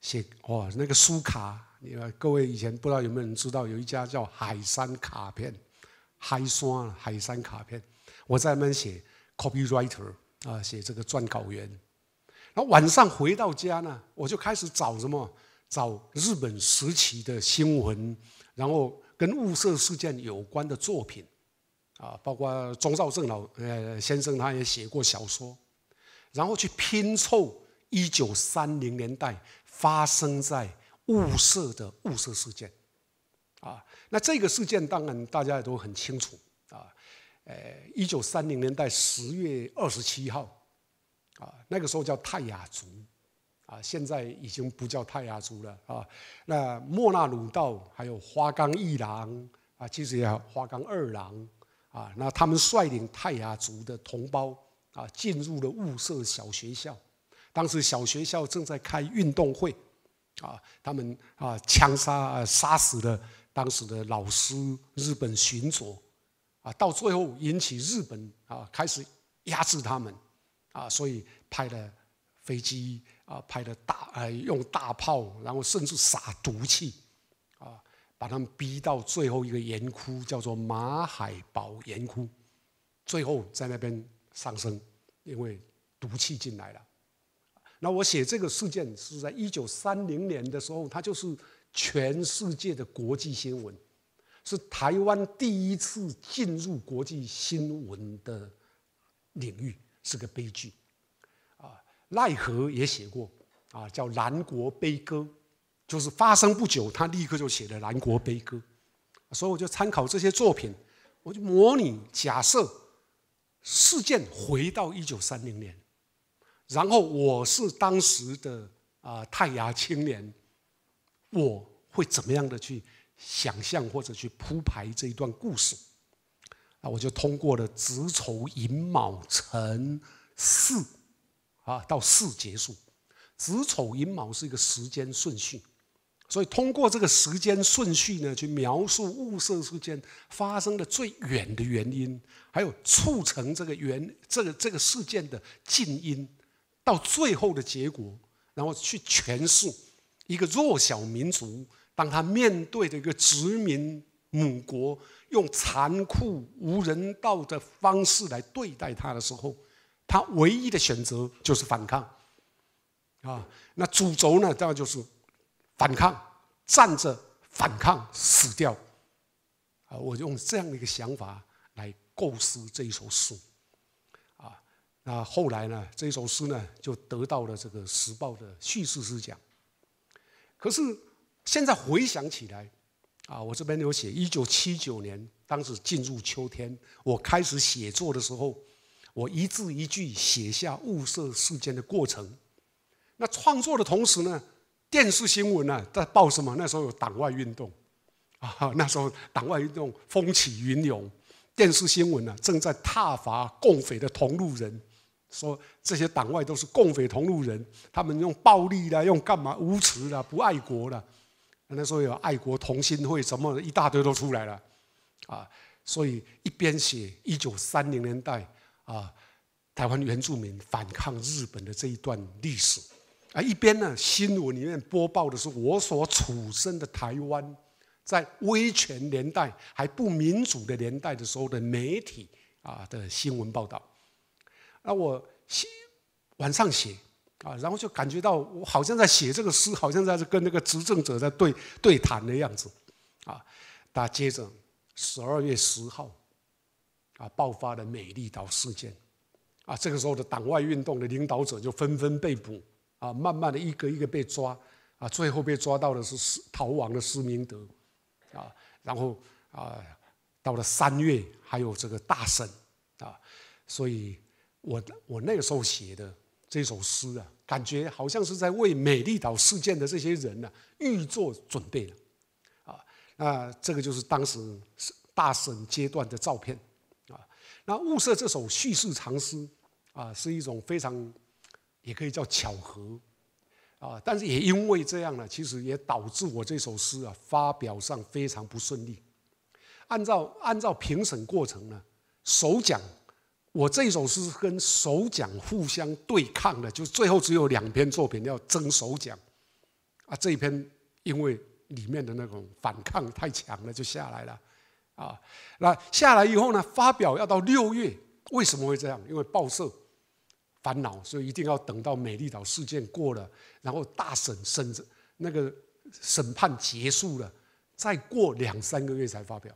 写哇那个书卡，你们各位以前不知道有没有人知道，有一家叫海山卡片，海山海山卡片，我在那边写 copywriter 啊，写这个撰稿员。那晚上回到家呢，我就开始找什么，找日本时期的新闻，然后跟雾社事件有关的作品，啊，包括钟兆政老呃先生他也写过小说，然后去拼凑1930年代发生在雾社的雾社事件，啊，那这个事件当然大家也都很清楚，啊，呃，1930年代十月二十七号。啊，那个时候叫泰雅族，啊，现在已经不叫泰雅族了啊。那莫那鲁道还有花冈一郎，啊，其实也花冈二郎，啊，那他们率领泰雅族的同胞，啊，进入了雾社小学校，当时小学校正在开运动会，啊，他们啊枪杀啊杀死了当时的老师日本巡佐，啊，到最后引起日本啊开始压制他们。啊，所以派了飞机啊，派了大呃，用大炮，然后甚至撒毒气，啊，把他们逼到最后一个岩窟，叫做马海堡岩窟，最后在那边丧生，因为毒气进来了。那我写这个事件是在一九三零年的时候，它就是全世界的国际新闻，是台湾第一次进入国际新闻的领域。是个悲剧，啊，奈何也写过，啊，叫《南国悲歌》，就是发生不久，他立刻就写了《南国悲歌》，所以我就参考这些作品，我就模拟假设事件回到一九三零年，然后我是当时的啊，泰雅青年，我会怎么样的去想象或者去铺排这一段故事？那我就通过了子丑寅卯辰巳，啊，到巳结束。子丑寅卯是一个时间顺序，所以通过这个时间顺序呢，去描述物事之间发生的最远的原因，还有促成这个原这个这个事件的近因，到最后的结果，然后去诠释一个弱小民族，当他面对一个殖民母国。用残酷、无人道的方式来对待他的时候，他唯一的选择就是反抗。啊，那主轴呢，当然就是反抗，站着反抗，死掉。啊，我就用这样的一个想法来构思这一首诗。啊，那后来呢，这一首诗呢，就得到了这个《时报》的叙事思奖。可是现在回想起来。啊，我这边有写，一九七九年，当时进入秋天，我开始写作的时候，我一字一句写下物色事件的过程。那创作的同时呢，电视新闻呢在报什么？那时候有党外运动，啊，那时候党外运动风起云涌，电视新闻呢正在挞伐共匪的同路人，说这些党外都是共匪同路人，他们用暴力啦，用干嘛无耻啦，不爱国啦。那时候有爱国同心会什么一大堆都出来了，啊，所以一边写一九三零年代啊台湾原住民反抗日本的这一段历史，啊，一边呢新闻里面播报的是我所处身的台湾在威权年代还不民主的年代的时候的媒体啊的新闻报道，那我写晚上写。啊，然后就感觉到我好像在写这个诗，好像在跟那个执政者在对对谈的样子，啊，那接着十二月十号，啊，爆发了美丽岛事件，啊，这个时候的党外运动的领导者就纷纷被捕，啊，慢慢的一个一个被抓，啊，最后被抓到的是逃亡的斯明德，啊，然后啊，到了三月还有这个大审，啊，所以我我那个时候写的。这首诗啊，感觉好像是在为美丽岛事件的这些人呢预做准备了，啊，那这个就是当时大审阶段的照片，啊，那物色这首叙事长诗，啊，是一种非常，也可以叫巧合，啊，但是也因为这样呢，其实也导致我这首诗啊发表上非常不顺利，按照按照评审过程呢，首讲我这首诗跟首奖互相对抗的，就最后只有两篇作品要争首奖，啊，这篇因为里面的那种反抗太强了，就下来了，啊，那下来以后呢，发表要到六月。为什么会这样？因为报社烦恼，所以一定要等到美丽岛事件过了，然后大审审那个审判结束了，再过两三个月才发表，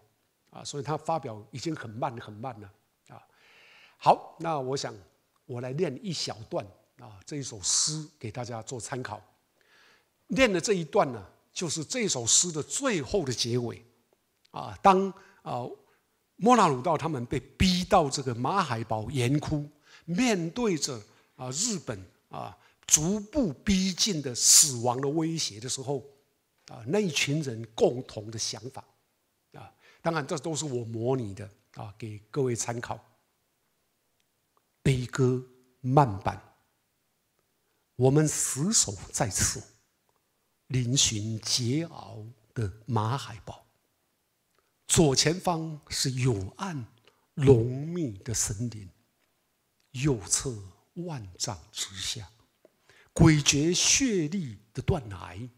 啊，所以他发表已经很慢很慢了。好，那我想我来念一小段啊，这一首诗给大家做参考。念的这一段呢，就是这首诗的最后的结尾。啊，当啊莫那鲁道他们被逼到这个马海堡岩窟，面对着啊日本啊逐步逼近的死亡的威胁的时候，啊那一群人共同的想法啊，当然这都是我模拟的啊，给各位参考。悲歌慢板，我们死守在此，嶙峋桀骜的马海堡。左前方是永暗浓密的森林，右侧万丈之下，诡谲血戾的断崖。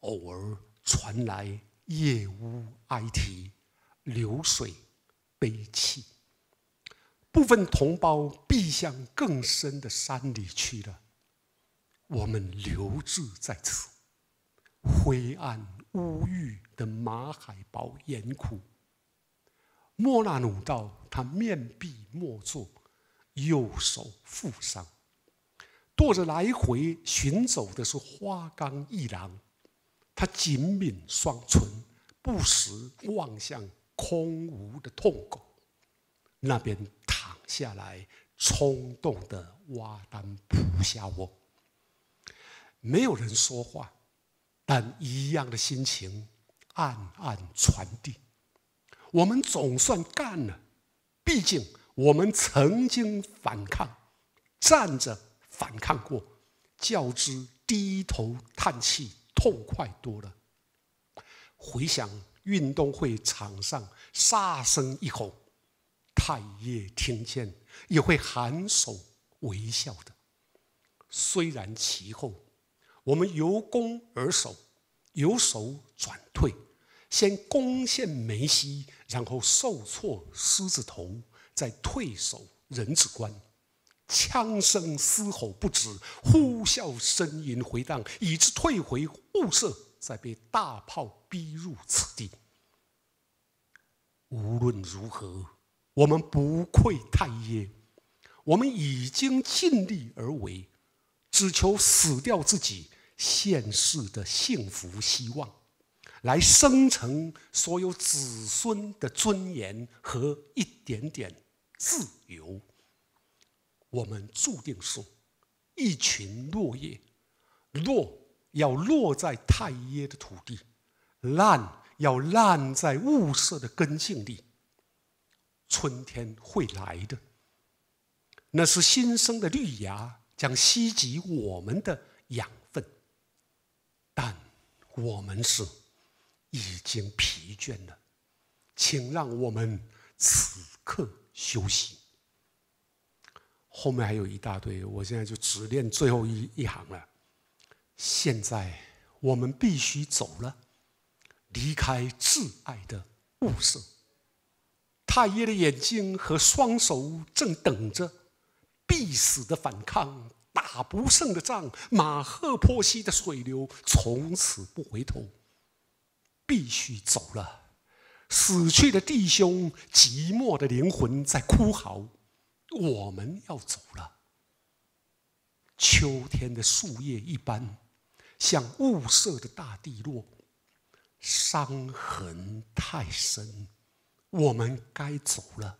偶尔传来夜乌哀啼，流水悲泣。部分同胞避向更深的山里去了，我们留置在此。灰暗污郁的马海堡严酷。莫那鲁道他面壁默坐，右手负伤，跺着来回寻走的是花冈一郎，他紧抿双唇，不时望向空无的痛苦那边。下来，冲动的挖单扑下我。没有人说话，但一样的心情暗暗传递。我们总算干了，毕竟我们曾经反抗，站着反抗过，较之低头叹气，痛快多了。回想运动会场上杀声一吼。太也听见，也会含首微笑的。虽然其后，我们由攻而守，由守转退，先攻陷梅西，然后受挫狮子头，再退守人字关。枪声嘶吼不止，呼啸声音回荡，以致退回雾社，再被大炮逼入此地。无论如何。我们不愧太耶，我们已经尽力而为，只求死掉自己现世的幸福希望，来生成所有子孙的尊严和一点点自由。我们注定是一群落叶，落要落在太耶的土地，烂要烂在物色的根性里。春天会来的，那是新生的绿芽将吸集我们的养分，但我们是已经疲倦了，请让我们此刻休息。后面还有一大堆，我现在就只练最后一一行了。现在我们必须走了，离开挚爱的物色。太爷的眼睛和双手正等着，必死的反抗，打不胜的仗。马赫坡溪的水流从此不回头，必须走了。死去的弟兄，寂寞的灵魂在哭嚎。我们要走了。秋天的树叶一般，像雾色的大地落，伤痕太深。我们该走了，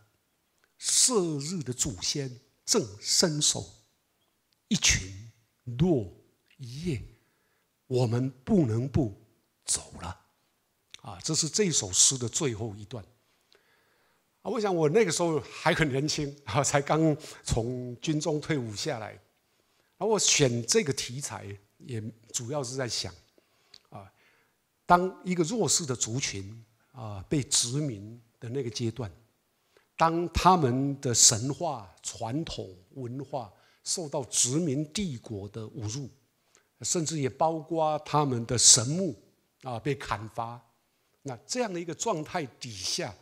射日的祖先正伸手，一群落一我们不能不走了，啊，这是这首诗的最后一段。啊，我想我那个时候还很年轻啊，才刚从军中退伍下来，而我选这个题材也主要是在想，啊，当一个弱势的族群啊被殖民。的那个阶段，当他们的神话、传统文化受到殖民帝国的侮辱，甚至也包括他们的神木啊被砍伐，那这样的一个状态底下，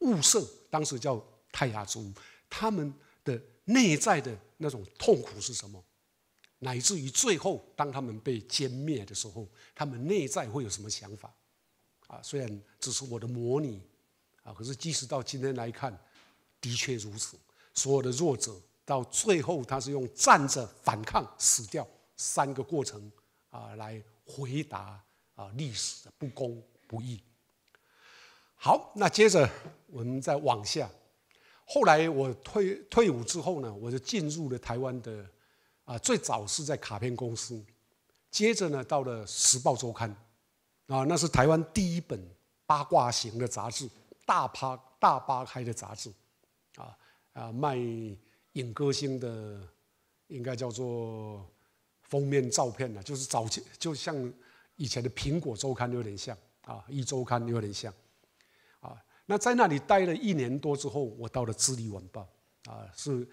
物色当时叫泰雅族，他们的内在的那种痛苦是什么？乃至于最后，当他们被歼灭的时候，他们内在会有什么想法？啊，虽然只是我的模拟。啊！可是即使到今天来看，的确如此。所有的弱者到最后，他是用站着反抗、死掉三个过程啊来回答啊历史的不公不义。好，那接着我们再往下。后来我退退伍之后呢，我就进入了台湾的啊，最早是在卡片公司，接着呢到了《时报周刊》，啊，那是台湾第一本八卦型的杂志。大趴大扒开的杂志，啊啊卖影歌星的，应该叫做封面照片了，就是早期就像以前的《苹果周刊》有点像啊，《一周刊》有点像啊。那在那里待了一年多之后，我到了《智利晚报》，啊，是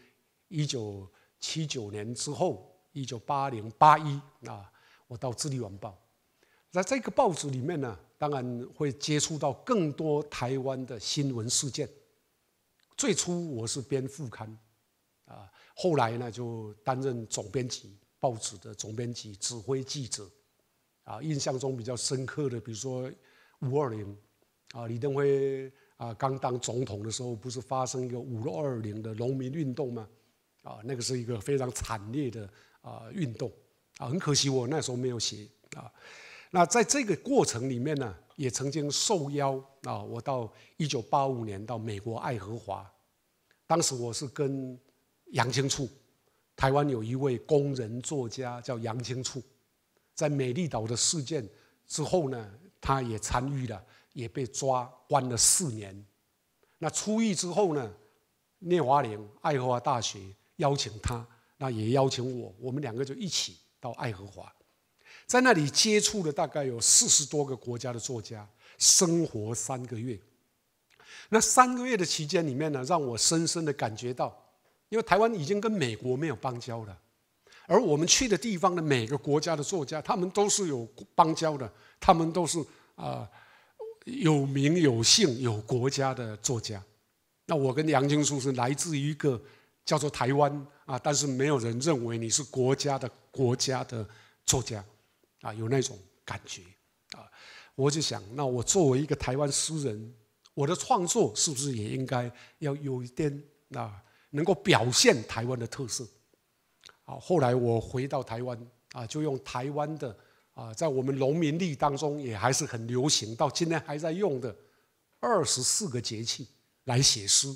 一九七九年之后，一九八零八一啊，我到《智利晚报》。那这个报纸里面呢？当然会接触到更多台湾的新闻事件。最初我是编副刊，啊，后来呢就担任总编辑，报纸的总编辑，指挥记者。啊，印象中比较深刻的，比如说五二零，啊，李登辉啊刚当总统的时候，不是发生一个五六二零的农民运动吗？啊，那个是一个非常惨烈的啊运动。啊，很可惜我那时候没有写啊。那在这个过程里面呢，也曾经受邀啊，我到一九八五年到美国爱荷华，当时我是跟杨清处，台湾有一位工人作家叫杨清处，在美丽岛的事件之后呢，他也参与了，也被抓关了四年。那出狱之后呢，聂华苓爱荷华大学邀请他，那也邀请我，我们两个就一起到爱荷华。在那里接触了大概有四十多个国家的作家，生活三个月。那三个月的期间里面呢，让我深深的感觉到，因为台湾已经跟美国没有邦交了，而我们去的地方的每个国家的作家，他们都是有邦交的，他们都是啊有名有姓有国家的作家。那我跟杨金书是来自于一个叫做台湾啊，但是没有人认为你是国家的国家的作家。啊，有那种感觉啊，我就想，那我作为一个台湾诗人，我的创作是不是也应该要有一点啊，能够表现台湾的特色？啊，后来我回到台湾啊，就用台湾的啊，在我们农民历当中也还是很流行，到今天还在用的二十四个节气来写诗。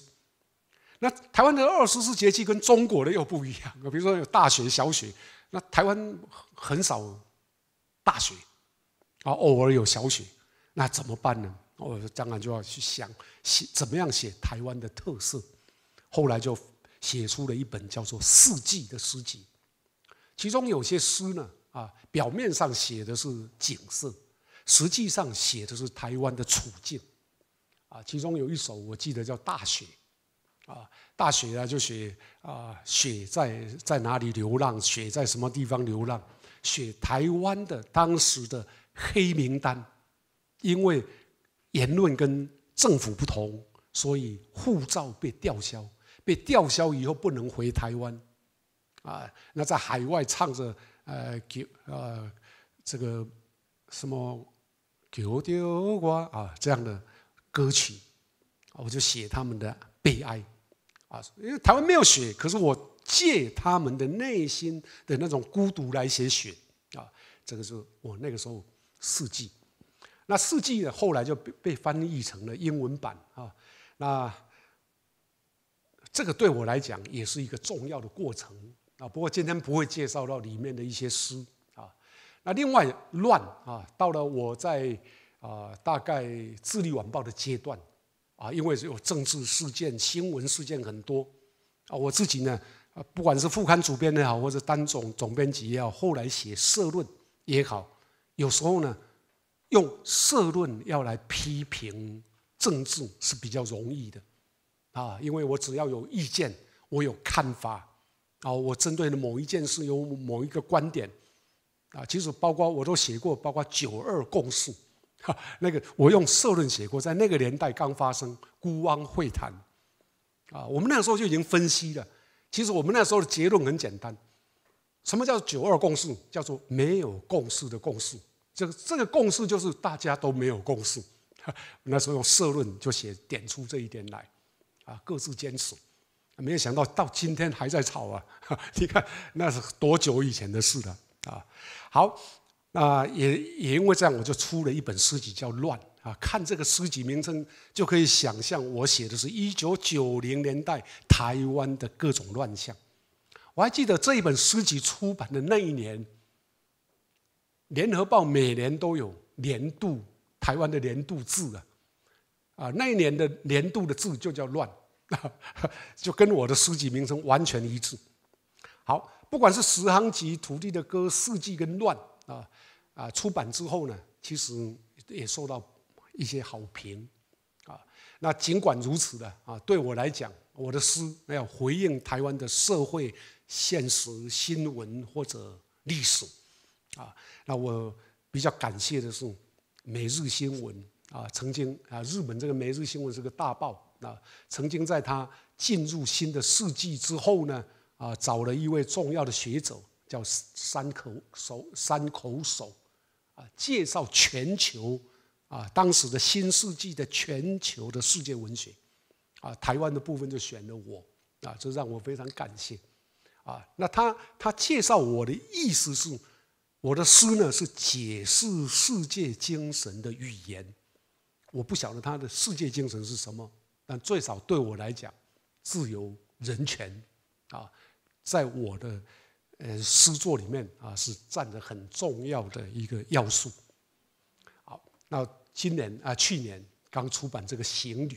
那台湾的二十四节气跟中国的又不一样，比如说有大雪、小雪，那台湾很少。大雪啊，偶尔有小雪，那怎么办呢？我当然就要去想写怎么样写台湾的特色。后来就写出了一本叫做《四季》的诗集，其中有些诗呢，啊，表面上写的是景色，实际上写的是台湾的处境。啊，其中有一首我记得叫《大雪》，啊，《大雪》啊就写啊雪在在哪里流浪，雪在什么地方流浪。写台湾的当时的黑名单，因为言论跟政府不同，所以护照被吊销。被吊销以后不能回台湾，啊，那在海外唱着呃，给呃这个什么丢丢瓜啊这样的歌曲，我就写他们的悲哀，啊，因为台湾没有写，可是我。借他们的内心的那种孤独来写雪啊，这个是我那个时候四季。那四季呢，后来就被被翻译成了英文版啊。那这个对我来讲也是一个重要的过程啊。不过今天不会介绍到里面的一些诗啊。那另外乱啊，到了我在啊大概智力晚报的阶段啊，因为有政治事件、新闻事件很多啊，我自己呢。啊，不管是副刊主编也好，或者单总总编辑也好，后来写社论也好，有时候呢，用社论要来批评政治是比较容易的，啊，因为我只要有意见，我有看法，啊，我针对的某一件事有某一个观点，啊，其实包括我都写过，包括九二共识，哈，那个我用社论写过，在那个年代刚发生，孤汪会谈，啊，我们那时候就已经分析了。其实我们那时候的结论很简单，什么叫九二共识？叫做没有共识的共识。这个这个共识就是大家都没有共识。那时候用社论就写点出这一点来，啊，各自坚持，没有想到到今天还在吵啊。你看那是多久以前的事了啊？好，那也也因为这样，我就出了一本诗集叫《乱》。啊，看这个诗集名称就可以想象，我写的是一九九零年代台湾的各种乱象。我还记得这一本诗集出版的那一年，联合报每年都有年度台湾的年度字啊，啊，那一年的年度的字就叫乱，就跟我的诗集名称完全一致。好，不管是十行集、土地的歌、四季跟乱啊啊，出版之后呢，其实也受到。一些好评，啊，那尽管如此的啊，对我来讲，我的诗没有回应台湾的社会现实、新闻或者历史，啊，那我比较感谢的是《每日新闻》啊，曾经啊，日本这个《每日新闻》是个大报啊，曾经在它进入新的世纪之后呢，啊，找了一位重要的学者叫山口守，山口守，啊，介绍全球。啊，当时的新世纪的全球的世界文学，啊，台湾的部分就选了我，啊，这让我非常感谢，啊，那他他介绍我的意思是，我的诗呢是解释世界精神的语言，我不晓得他的世界精神是什么，但最少对我来讲，自由人权，啊，在我的呃诗作里面啊是占着很重要的一个要素，好，那。今年啊，去年刚出版这个《行旅》，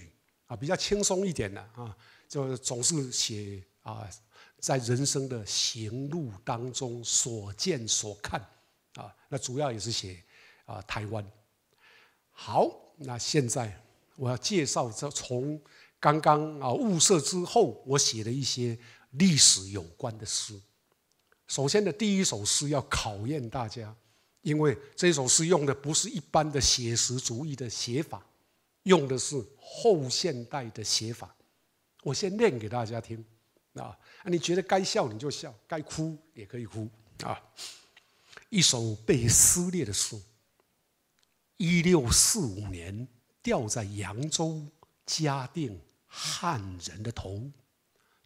啊，比较轻松一点的啊，就总是写啊，在人生的行路当中所见所看，啊，那主要也是写啊台湾。好，那现在我要介绍这从刚刚啊物色之后，我写的一些历史有关的诗。首先的第一首诗要考验大家。因为这首诗用的不是一般的写实主义的写法，用的是后现代的写法。我先念给大家听，啊，你觉得该笑你就笑，该哭也可以哭啊。一首被撕裂的书，一六四五年掉在扬州、嘉定汉人的头，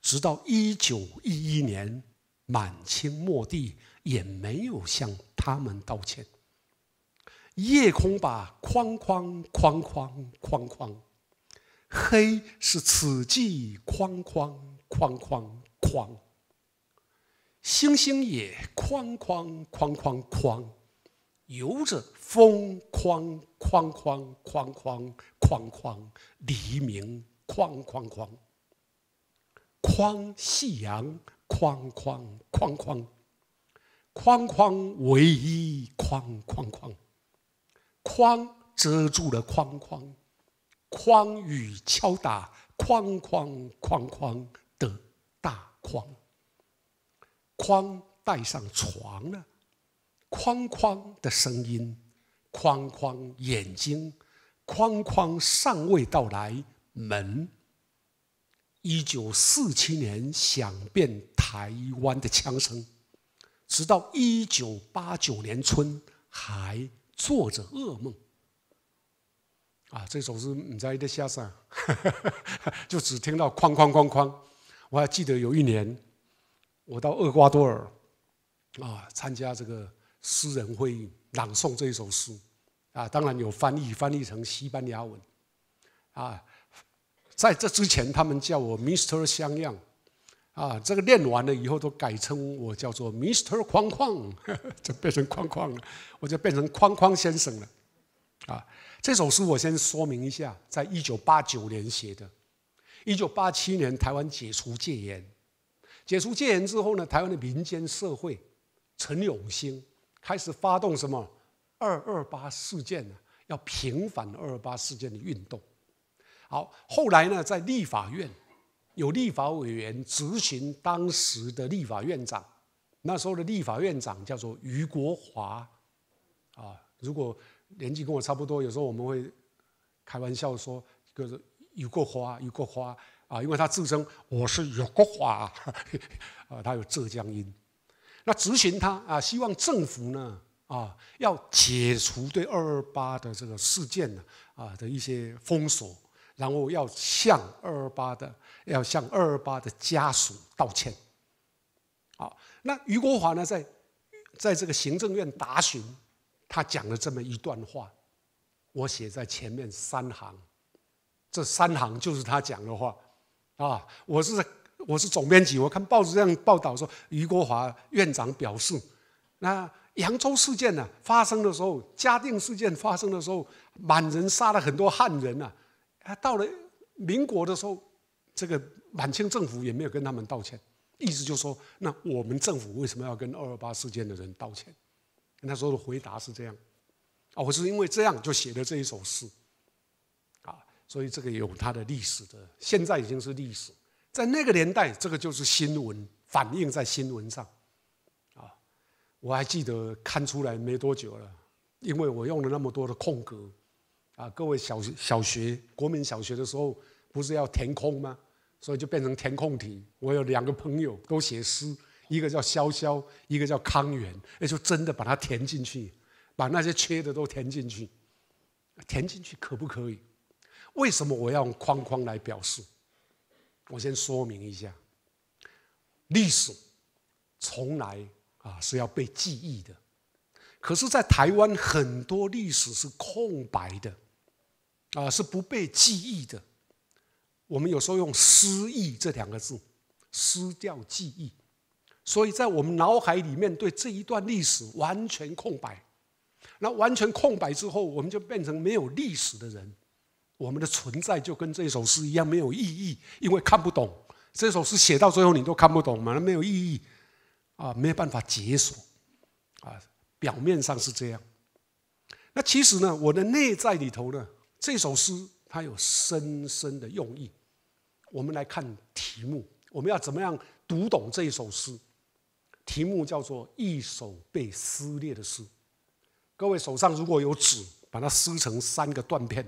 直到一九一一年满清末帝也没有像。他们道歉。夜空把框框框框框框，黑是此际框框框框框。星星也框框框框框，由着风框框框框框框，黎明框框框，框夕阳框框框框。框框唯一框框框，框遮住了框框，框雨敲打框框框框的大框，框带上床了，框框的声音，框框眼睛，框框尚未到来门。一九四七年响遍台湾的枪声。直到一九八九年春，还做着噩梦。啊，这首诗你在地下上，就只听到哐哐哐哐。我还记得有一年，我到厄瓜多尔，啊，参加这个诗人会议，朗诵这一首诗，啊，当然有翻译，翻译成西班牙文。啊，在这之前，他们叫我 Mr. 香样，啊，这个练完了以后都改称我叫做 Mr. 框框，就变成框框了，我就变成框框先生了。啊，这首诗我先说明一下，在一九八九年写的。一九八七年台湾解除戒严，解除戒严之后呢，台湾的民间社会，陈永兴开始发动什么二二八事件呢？要平反二二八事件的运动。好，后来呢，在立法院。有立法委员执行当时的立法院长，那时候的立法院长叫做余国华，啊，如果年纪跟我差不多，有时候我们会开玩笑说，就是余国华，余国华啊，因为他自称我是余国华，啊，他有浙江音。那执行他啊，希望政府呢啊，要解除对二二八的这个事件呢啊的一些封锁。然后要向二二八的要向二二八的家属道歉，好，那余国华呢，在在这个行政院答询，他讲了这么一段话，我写在前面三行，这三行就是他讲的话，啊，我是我是总编辑，我看报纸这样报道说，余国华院长表示，那扬州事件呢发生的时候，嘉定事件发生的时候，满人杀了很多汉人啊。到了民国的时候，这个满清政府也没有跟他们道歉，意思就说：那我们政府为什么要跟二二八事件的人道歉？那时候的回答是这样：啊，我是因为这样就写的这一首诗，啊，所以这个有它的历史的。现在已经是历史，在那个年代，这个就是新闻反映在新闻上，啊，我还记得看出来没多久了，因为我用了那么多的空格。啊，各位小学、小学、国民小学的时候，不是要填空吗？所以就变成填空题。我有两个朋友都写诗，一个叫萧萧，一个叫康源，也就真的把它填进去，把那些缺的都填进去，填进去可不可以？为什么我要用框框来表示？我先说明一下，历史从来啊是要被记忆的，可是，在台湾很多历史是空白的。啊，是不被记忆的。我们有时候用“失忆”这两个字，失掉记忆。所以在我们脑海里面，对这一段历史完全空白。那完全空白之后，我们就变成没有历史的人。我们的存在就跟这首诗一样没有意义，因为看不懂。这首诗写到最后，你都看不懂嘛？那没有意义。啊，没有办法解锁。啊，表面上是这样。那其实呢，我的内在里头呢？这首诗它有深深的用意，我们来看题目。我们要怎么样读懂这一首诗？题目叫做《一首被撕裂的诗》。各位手上如果有纸，把它撕成三个断片。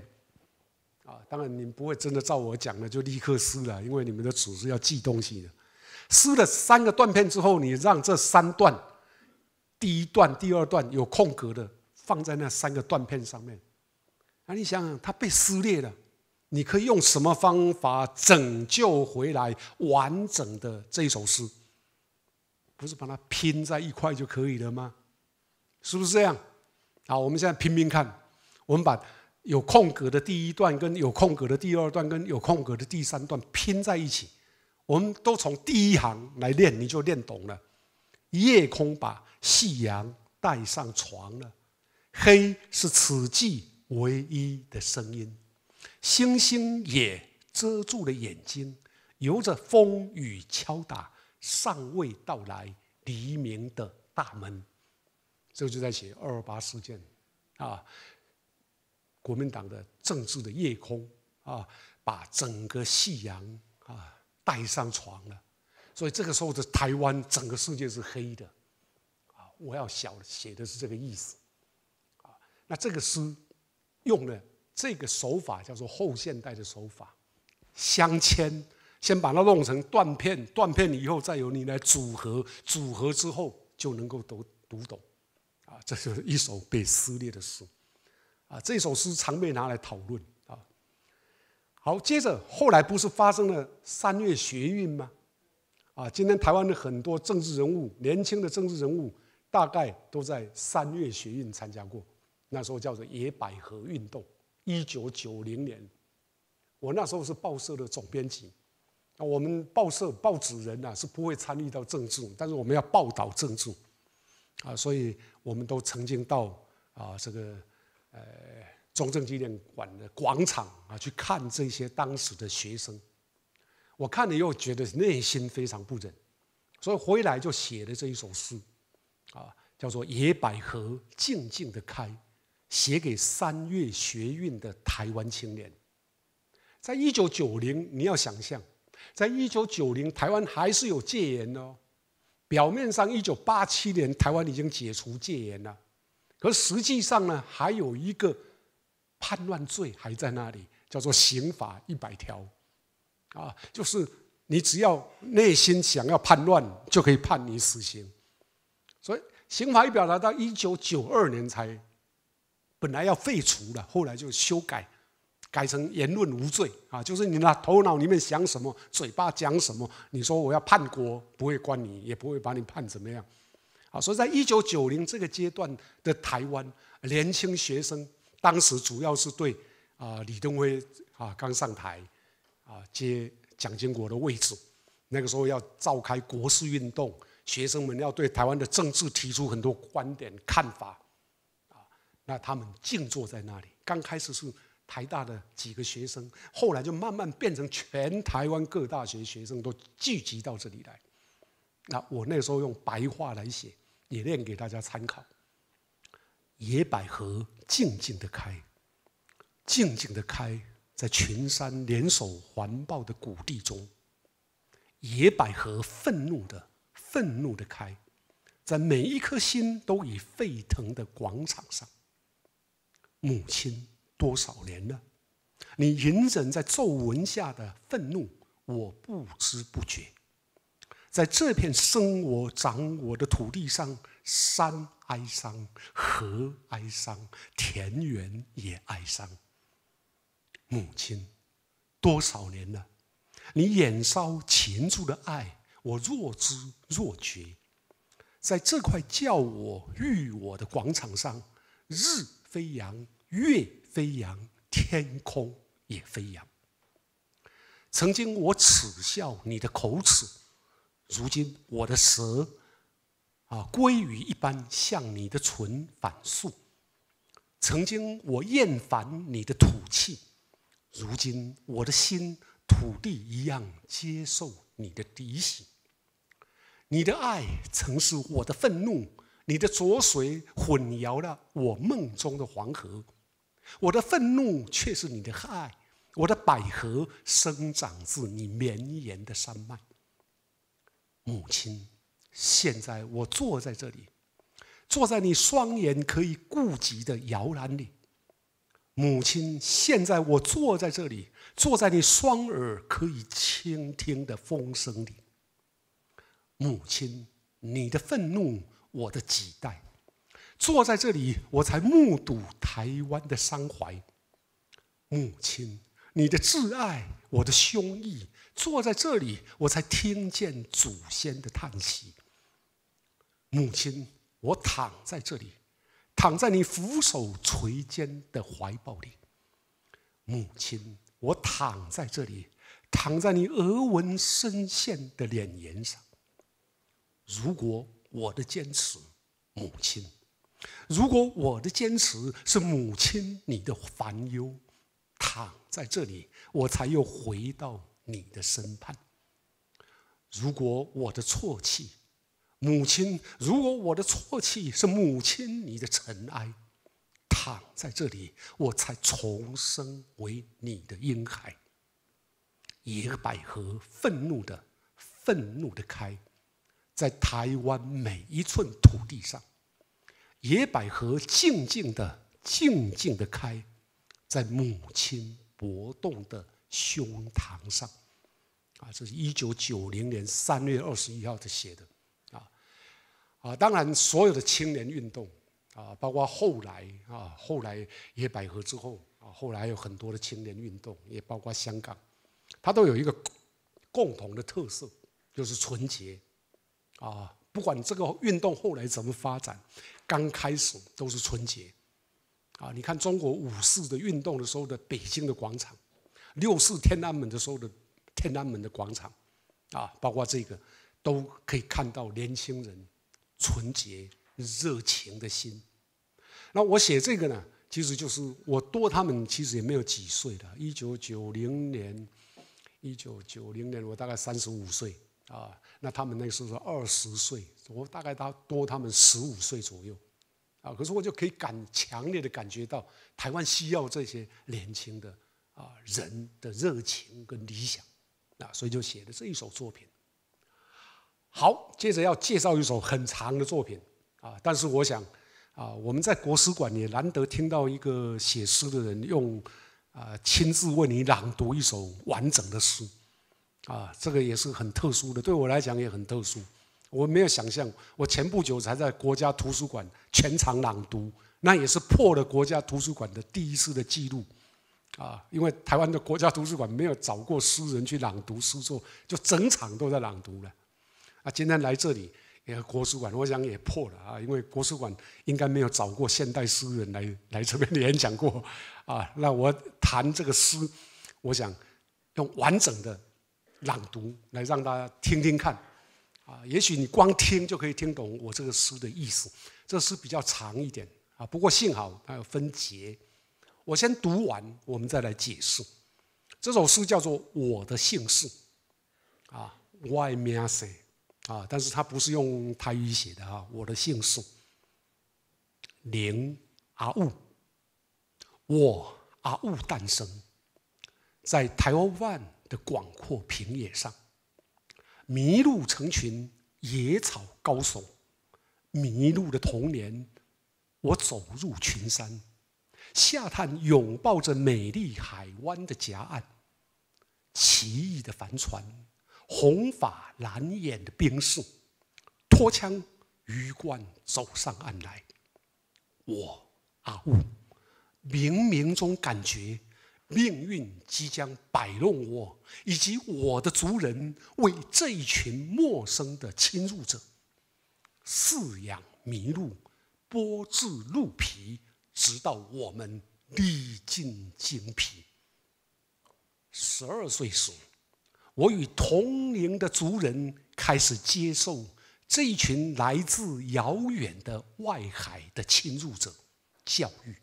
啊，当然你们不会真的照我讲的就立刻撕了，因为你们的纸是要记东西的。撕了三个断片之后，你让这三段，第一段、第二段有空格的，放在那三个断片上面。那你想想，它被撕裂了，你可以用什么方法拯救回来完整的这一首诗？不是把它拼在一块就可以了吗？是不是这样？好，我们现在拼拼看。我们把有空格的第一段跟有空格的第二段跟有空格的第三段拼在一起。我们都从第一行来练，你就练懂了。夜空把夕阳带上床了，黑是此际。唯一的声音，星星也遮住了眼睛，由着风雨敲打尚未到来黎明的大门。这就在写二二八事件啊，国民党的政治的夜空啊，把整个夕阳啊带上床了。所以这个时候的台湾，整个世界是黑的啊。我要小写的是这个意思啊。那这个诗。用了这个手法，叫做后现代的手法，镶嵌，先把它弄成断片，断片以后再由你来组合，组合之后就能够读读懂，啊，这是一首被撕裂的诗，啊，这首诗常被拿来讨论，啊，好，接着后来不是发生了三月学运吗？啊，今天台湾的很多政治人物，年轻的政治人物，大概都在三月学运参加过。那时候叫做“野百合运动”。一九九零年，我那时候是报社的总编辑。我们报社报纸人呢是不会参与到政治，但是我们要报道政治，啊，所以我们都曾经到啊这个呃中正纪念馆的广场啊去看这些当时的学生。我看了又觉得内心非常不忍，所以回来就写了这一首诗，啊，叫做《野百合静静的开》。写给三月学运的台湾青年，在一九九零，你要想象，在一九九零，台湾还是有戒严哦。表面上，一九八七年台湾已经解除戒严了，可实际上呢，还有一个叛乱罪还在那里，叫做《刑法》一百条，啊，就是你只要内心想要叛乱，就可以判你死刑。所以，《刑法》一表达到一九九二年才。本来要废除了，后来就修改，改成言论无罪啊，就是你那头脑里面想什么，嘴巴讲什么，你说我要叛国，不会关你，也不会把你判怎么样。啊，所以在一九九零这个阶段的台湾年轻学生，当时主要是对啊李登辉啊刚上台啊接蒋经国的位置，那个时候要召开国事运动，学生们要对台湾的政治提出很多观点看法。那他们静坐在那里。刚开始是台大的几个学生，后来就慢慢变成全台湾各大学学生都聚集到这里来。那我那时候用白话来写，也念给大家参考。野百合静静的开，静静的开在群山联手环抱的谷地中。野百合愤怒的愤怒的开，在每一颗心都已沸腾的广场上。母亲，多少年了？你隐忍在皱纹下的愤怒，我不知不觉，在这片生我长我的土地上，山哀伤，河哀伤，田园也哀伤。母亲，多少年了？你眼梢噙住的爱，我若知若觉，在这块教我育我的广场上，日。飞扬，月飞扬，天空也飞扬。曾经我耻笑你的口齿，如今我的舌，啊，鲑鱼一般向你的唇反诉。曾经我厌烦你的土气，如今我的心，土地一样接受你的提醒。你的爱曾是我的愤怒。你的浊水混淆了我梦中的黄河，我的愤怒却是你的爱。我的百合生长自你绵延的山脉，母亲。现在我坐在这里，坐在你双眼可以顾及的摇篮里，母亲。现在我坐在这里，坐在你双耳可以倾听的风声里，母亲。你的愤怒。我的几代，坐在这里，我才目睹台湾的伤怀。母亲，你的挚爱，我的胸臆，坐在这里，我才听见祖先的叹息。母亲，我躺在这里，躺在你俯首垂肩的怀抱里。母亲，我躺在这里，躺在你额纹深陷的脸颜上。如果我的坚持，母亲。如果我的坚持是母亲你的烦忧，躺在这里，我才又回到你的身畔。如果我的错气，母亲；如果我的错气是母亲你的尘埃，躺在这里，我才重生为你的婴孩。野百合愤怒的，愤怒的开。在台湾每一寸土地上，野百合静静的、静静的开，在母亲搏动的胸膛上。啊，这是一九九零年三月二十一号的写的。啊，啊，当然，所有的青年运动啊，包括后来啊，后来野百合之后啊，后来有很多的青年运动，也包括香港，它都有一个共同的特色，就是纯洁。啊，不管这个运动后来怎么发展，刚开始都是纯洁。啊，你看中国五四的运动的时候的北京的广场，六四天安门的时候的天安门的广场，啊，包括这个，都可以看到年轻人纯洁热情的心。那我写这个呢，其实就是我多他们其实也没有几岁的，一九九零年，一九九零年我大概三十五岁。啊，那他们那时候是二十岁，我大概他多他们十五岁左右，啊，可是我就可以感强烈的感觉到台湾需要这些年轻的啊人的热情跟理想，啊，所以就写了这一首作品。好，接着要介绍一首很长的作品，啊，但是我想，啊，我们在国史馆也难得听到一个写诗的人用，啊，亲自为你朗读一首完整的诗。啊，这个也是很特殊的，对我来讲也很特殊。我没有想象，我前不久才在国家图书馆全场朗读，那也是破了国家图书馆的第一次的记录啊。因为台湾的国家图书馆没有找过诗人去朗读诗作，就整场都在朗读了。啊，今天来这里也国书馆，我想也破了啊，因为国书馆应该没有找过现代诗人来来这边演讲过啊。那我谈这个诗，我想用完整的。朗读来让大家听听看，啊，也许你光听就可以听懂我这个诗的意思。这诗比较长一点啊，不过幸好它有分节，我先读完，我们再来解释。这首诗叫做《我的姓氏》，啊，我爱描写，啊，但是它不是用台语写的啊。我的姓氏，林阿雾，我阿雾诞生在台湾。的广阔平野上，麋鹿成群，野草高耸。麋鹿的童年，我走入群山，下探，拥抱着美丽海湾的夹岸。奇异的帆船，红发蓝眼的兵士，脱枪鱼贯走上岸来。我阿呜，冥冥中感觉。命运即将摆弄我以及我的族人为这一群陌生的侵入者饲养麋鹿，剥制鹿皮，直到我们历尽精疲。十二岁时，我与同龄的族人开始接受这一群来自遥远的外海的侵入者教育，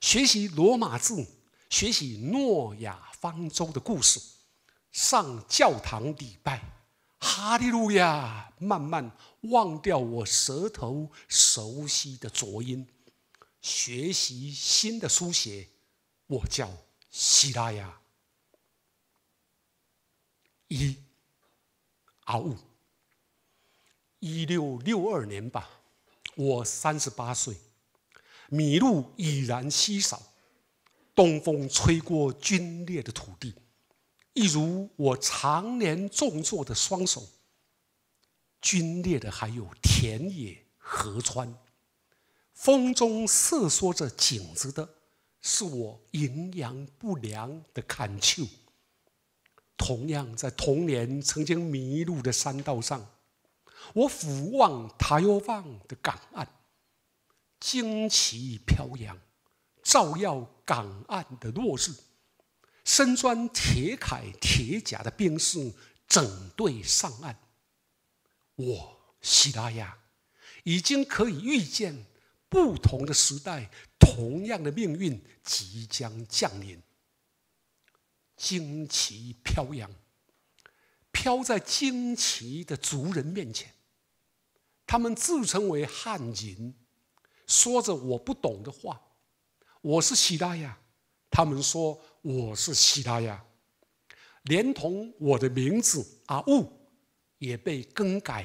学习罗马字母。学习诺亚方舟的故事，上教堂礼拜，哈利路亚。慢慢忘掉我舌头熟悉的浊音，学习新的书写。我叫希拉雅，一阿乌，一六六二年吧，我三十八岁，米路已然稀少。东风吹过，龟裂的土地，一如我常年重作的双手。龟裂的还有田野、河川。风中瑟缩着景子的是我营养不良的恳求。同样，在童年曾经迷路的山道上，我俯望、抬望的港岸，旌旗飘扬。照耀港岸的落日，身穿铁铠铁甲的兵士整队上岸。我喜拉雅已经可以预见，不同的时代，同样的命运即将降临。旌旗飘扬，飘在旌旗的族人面前，他们自称为汉人，说着我不懂的话。我是喜拉雅，他们说我是喜拉雅，连同我的名字阿物也被更改，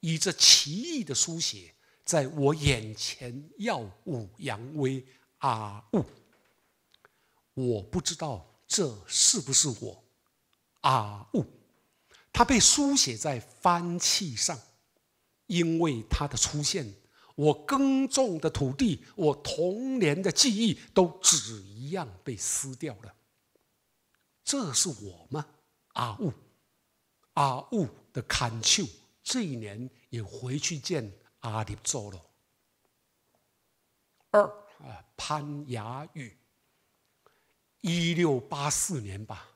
以这奇异的书写在我眼前耀武扬威。阿物，我不知道这是不是我，阿物，它被书写在番器上，因为它的出现。我耕种的土地，我童年的记忆，都纸一样被撕掉了。这是我吗？阿雾阿雾的恳求，这一年也回去见阿里做了。二啊潘雅雨。一六八四年吧，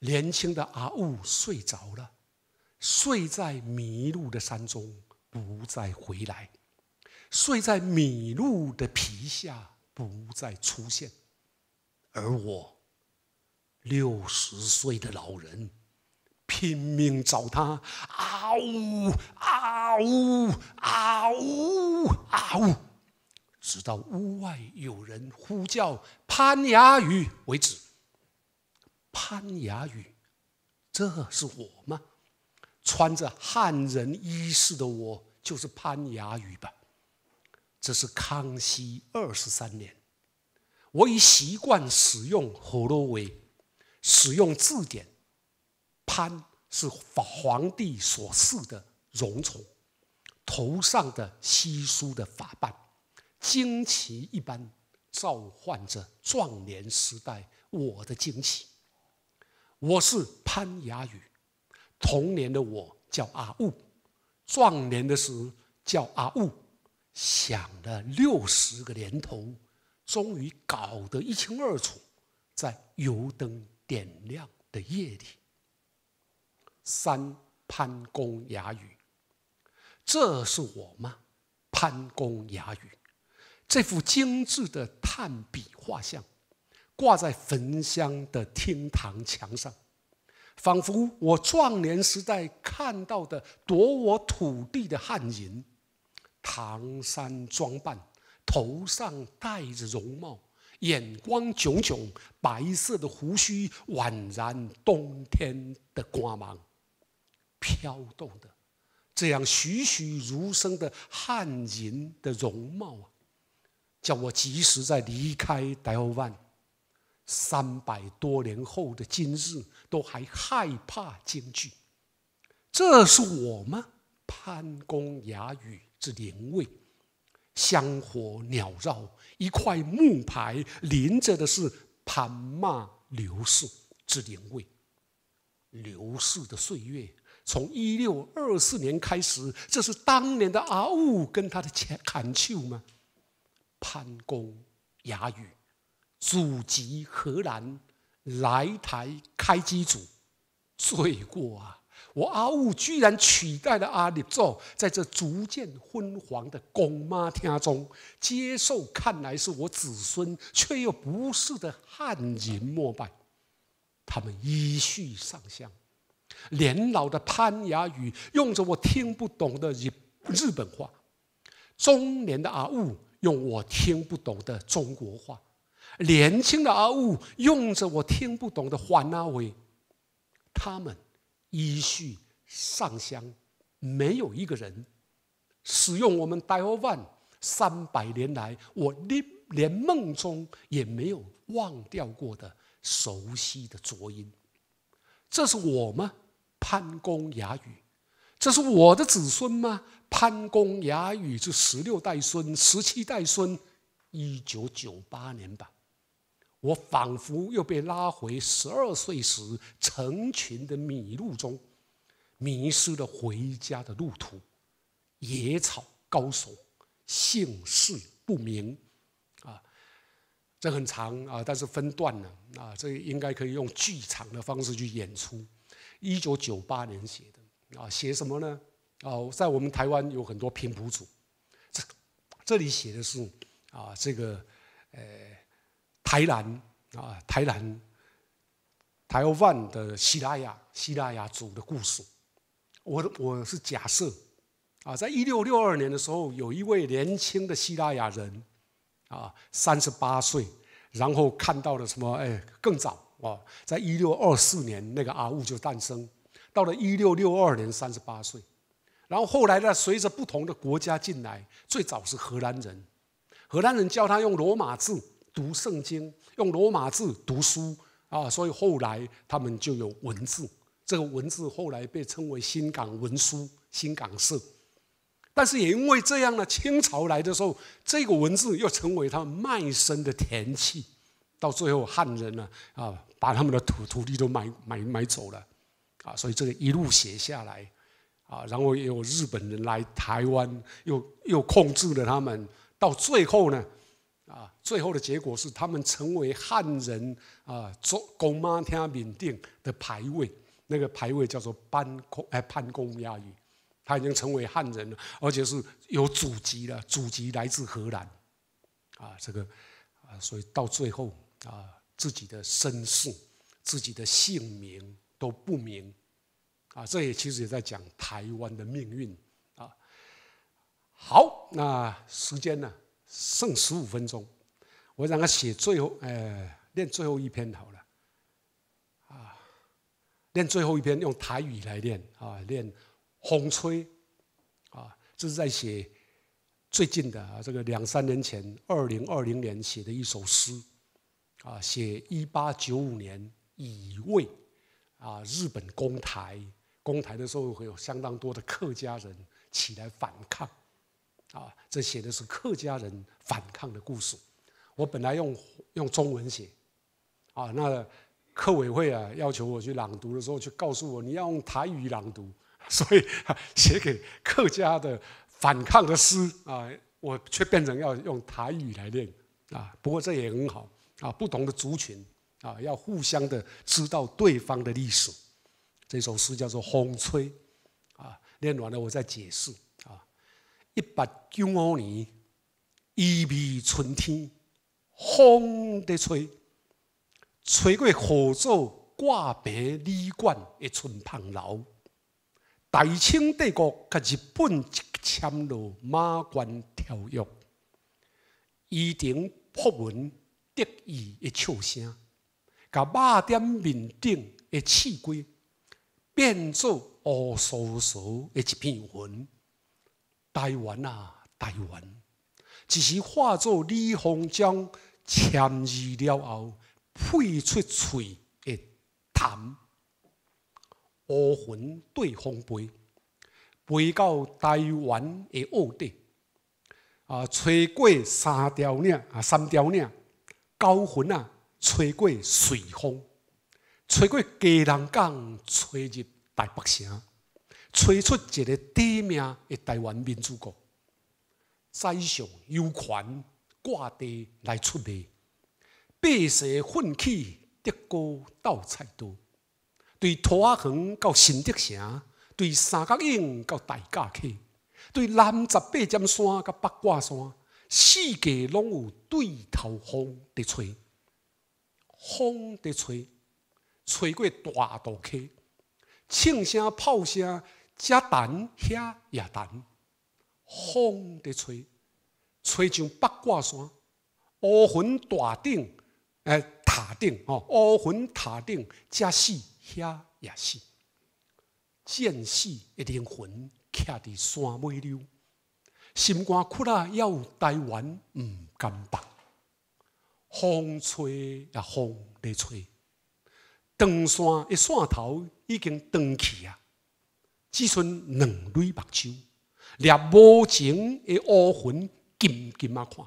年轻的阿雾睡着了，睡在迷路的山中，不再回来。睡在麋鹿的皮下，不再出现。而我六十岁的老人拼命找他，啊呜啊呜啊呜啊呜，直到屋外有人呼叫潘雅雨为止。潘雅雨，这是我吗？穿着汉人衣饰的我，就是潘雅雨吧？这是康熙二十三年，我已习惯使用火罗维，使用字典。潘是皇帝所赐的荣宠，头上的稀疏的发瓣，旌旗一般召唤着壮年时代我的惊奇。我是潘雅雨，童年的我叫阿雾，壮年的时候叫阿雾。想了六十个年头，终于搞得一清二楚，在油灯点亮的夜里，三潘公雅语：“这是我吗？”潘公雅语，这幅精致的炭笔画像，挂在焚香的厅堂墙上，仿佛我壮年时代看到的夺我土地的汉人。唐山装扮，头上戴着绒帽，眼光炯炯，白色的胡须宛然冬天的光芒，飘动的，这样栩栩如生的汉人的容貌啊，叫我即使在离开台湾三百多年后的今日，都还害怕京剧。这是我吗？潘公雅语。之灵位，香火缭绕，一块木牌临着的是盘骂刘氏之灵位。刘氏的岁月，从一六二四年开始，这是当年的阿雾跟他的前坎舅吗？潘公雅语，祖籍河南，来台开基祖，罪过啊。我阿悟居然取代了阿里做，在这逐渐昏黄的公妈厅中，接受看来是我子孙却又不是的汉人膜拜。他们依序上香，年老的潘雅宇用着我听不懂的日日本话，中年的阿悟用我听不懂的中国话，年轻的阿悟用着我听不懂的华纳威。他们。依序上香，没有一个人使用我们台湾三百年来，我连梦中也没有忘掉过的熟悉的浊音。这是我吗？潘公雅语，这是我的子孙吗？潘公雅语，是十六代孙、十七代孙，一九九八年吧。我仿佛又被拉回十二岁时成群的麋鹿中，迷失了回家的路途，野草高耸，姓氏不明，啊，这很长啊，但是分段了啊，这应该可以用剧场的方式去演出。一九九八年写的啊，写什么呢？啊，在我们台湾有很多平埔族，这这里写的是啊，这个呃。台南啊，台南，台湾的希腊雅希腊雅族的故事，我我是假设啊，在一六六二年的时候，有一位年轻的希腊雅人啊，三十八岁，然后看到了什么？哎，更早哦，在一六二四年，那个阿物就诞生，到了一六六二年，三十八岁，然后后来呢，随着不同的国家进来，最早是荷兰人，荷兰人教他用罗马字。读圣经，用罗马字读书啊，所以后来他们就有文字。这个文字后来被称为新港文书、新港社。但是也因为这样呢，清朝来的时候，这个文字又成为他们卖身的田契。到最后，汉人呢啊，把他们的土土地都买买买走了啊，所以这个一路写下来啊，然后也有日本人来台湾，又又控制了他们。到最后呢。啊，最后的结果是他们成为汉人啊，做公妈天缅甸的牌位，那个牌位叫做班公哎潘公亚语，他已经成为汉人了，而且是有祖籍了，祖籍来自荷兰，啊，这个啊，所以到最后啊，自己的身世、自己的姓名都不明，啊，这也其实也在讲台湾的命运啊。好，那时间呢？剩十五分钟，我让他写最后，哎，练最后一篇好了，啊，练最后一篇用台语来练，啊，练《风吹》，啊，这是在写最近的这个两三年前，二零二零年写的一首诗，啊，写一八九五年乙未，啊，日本攻台，攻台的时候会有相当多的客家人起来反抗。啊，这写的是客家人反抗的故事。我本来用用中文写，啊，那客委会啊要求我去朗读的时候，就告诉我你要用台语朗读，所以 写给客家的反抗的诗啊，我却变成要用台语来念啊。不过这也很好啊，不同的族群啊，要互相的知道对方的历史。这首诗叫做《风吹》，啊，念完了我再解释。一八九五年，意味春天，风在吹，吹过杭州挂牌旅馆的春芳楼。大清帝国甲日本签了马关条约，夷顶破文得意的笑声，甲马点面顶的刺龟变作乌苏苏的一片云。台湾啊，台湾！一时化作李鸿章签字了后，废出嘴的痰，乌云对风飞，飞到台湾的岸地，啊，吹过三条岭啊，三条岭，高魂啊，吹过瑞风，吹过鸡笼港，吹入台北城。吹出一个地名的台湾民主国，宰相尤权挂地来出力，百姓奋起，德高斗菜多。对拖横到新德城，对三角营到大甲溪，对南十八尖山甲八卦山，四界拢有对头风在吹，风在吹，吹过大渡溪，枪声炮声。这等，遐也等，风伫吹，吹上八卦山，乌云大顶，哎塔顶哦，乌云塔顶，遮死，遐也死，战士的灵魂，徛伫山尾溜，心肝窟啊要有台湾毋甘白，风吹啊风伫吹，长山的山头已经断去啊！只存两堆目，手掠无情的乌云，金金啊看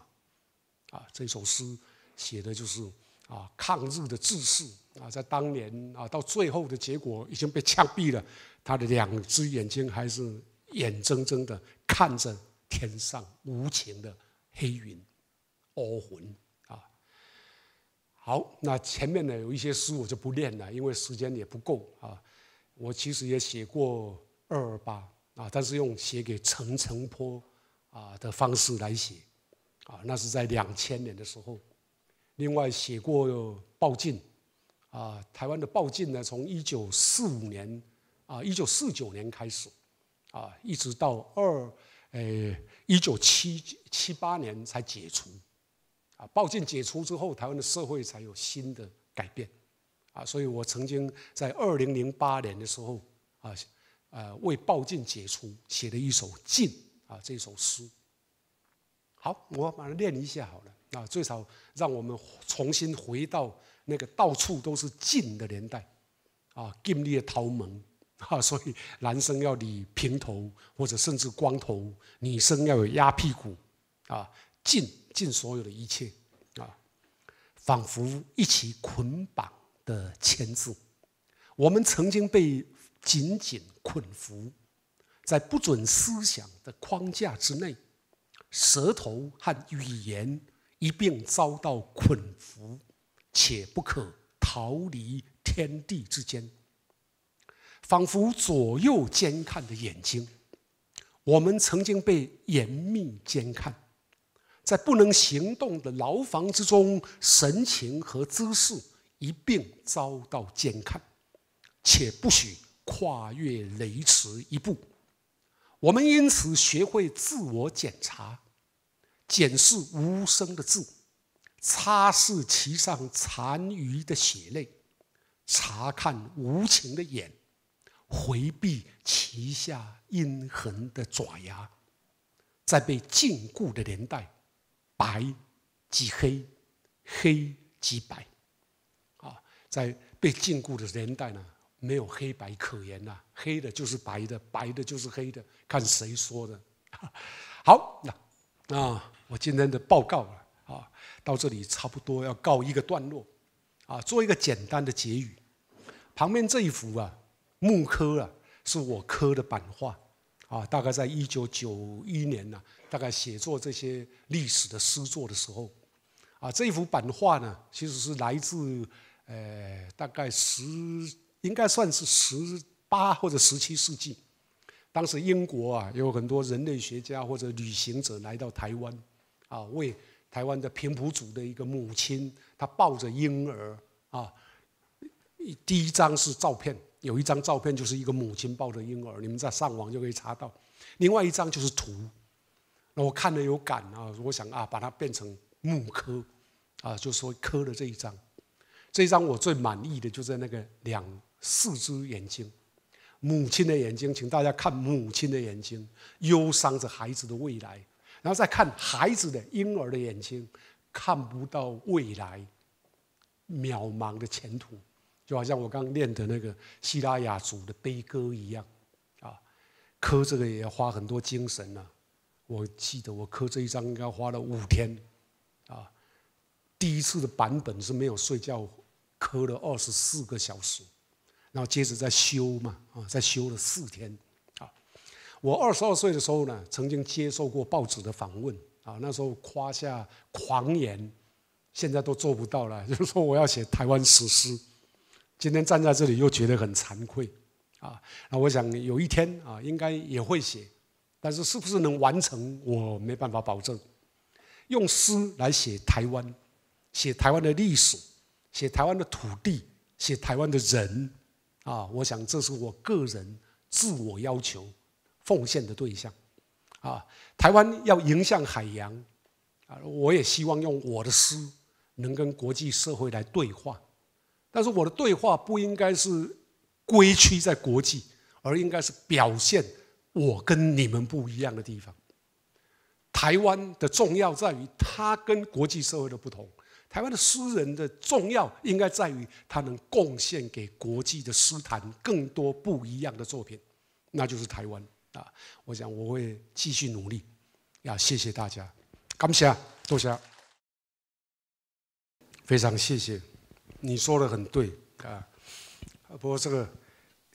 啊！这首诗写的就是啊，抗日的志士啊，在当年啊，到最后的结果已经被枪毙了。他的两只眼睛还是眼睁睁的看着天上无情的黑云，乌云啊！好，那前面呢有一些诗我就不念了，因为时间也不够啊。我其实也写过。二二八啊，但是用写给陈诚坡啊的方式来写啊，那是在两千年的时候。另外写过报禁啊，台湾的报禁呢，从一九四五年啊，一九四九年开始啊，一直到二呃一九七七八年才解除啊。报禁解除之后，台湾的社会才有新的改变啊，所以我曾经在二零零八年的时候啊。呃，为暴禁解除写的一首禁啊，这首诗。好，我把它念一下好了。啊，最少让我们重新回到那个到处都是禁的年代，啊，禁猎逃门啊，所以男生要理平头或者甚至光头，女生要有压屁股，啊，尽尽所有的一切，啊，仿佛一起捆绑的钳子。我们曾经被。紧紧捆缚，在不准思想的框架之内，舌头和语言一并遭到捆缚，且不可逃离天地之间。仿佛左右监看的眼睛，我们曾经被严密监看，在不能行动的牢房之中，神情和姿势一并遭到监看，且不许。跨越雷池一步，我们因此学会自我检查，检视无声的字，擦拭其上残余的血泪，查看无情的眼，回避其下阴狠的爪牙。在被禁锢的年代，白即黑，黑即白。啊，在被禁锢的年代呢？没有黑白可言呐，黑的就是白的，白的就是黑的，看谁说的。好，那啊，我今天的报告啊，啊，到这里差不多要告一个段落，啊，做一个简单的结语。旁边这一幅啊，木刻啊，是我刻的版画，啊，大概在一九九一年呢，大概写作这些历史的诗作的时候，啊，这一幅版画呢，其实是来自呃，大概十。应该算是十八或者十七世纪，当时英国啊有很多人类学家或者旅行者来到台湾，啊，为台湾的平埔族的一个母亲，她抱着婴儿啊，第一张是照片，有一张照片就是一个母亲抱着婴儿，你们在上网就可以查到，另外一张就是图，那我看了有感啊，我想啊把它变成木刻，啊就说刻了这一张，这一张我最满意的就在那个两。四只眼睛，母亲的眼睛，请大家看母亲的眼睛，忧伤着孩子的未来，然后再看孩子的婴儿的眼睛，看不到未来，渺茫的前途，就好像我刚念的那个希拉雅族的悲歌一样，啊，刻这个也要花很多精神呢。我记得我刻这一张应该花了五天，啊，第一次的版本是没有睡觉，刻了二十四个小时。然后接着再修嘛，啊，再修了四天，啊，我二十二岁的时候呢，曾经接受过报纸的访问，啊，那时候夸下狂言，现在都做不到了，就是说我要写台湾史诗，今天站在这里又觉得很惭愧，啊，那我想有一天啊，应该也会写，但是是不是能完成，我没办法保证。用诗来写台湾，写台湾的历史，写台湾的土地，写台湾的人。啊，我想这是我个人自我要求奉献的对象。啊，台湾要迎向海洋，啊，我也希望用我的诗能跟国际社会来对话。但是我的对话不应该是归屈在国际，而应该是表现我跟你们不一样的地方。台湾的重要在于它跟国际社会的不同。台湾的诗人的重要，应该在于他能贡献给国际的诗坛更多不一样的作品，那就是台湾啊！我想我会继续努力，要谢谢大家，感谢多谢，非常谢谢，你说的很对啊！啊，不过这个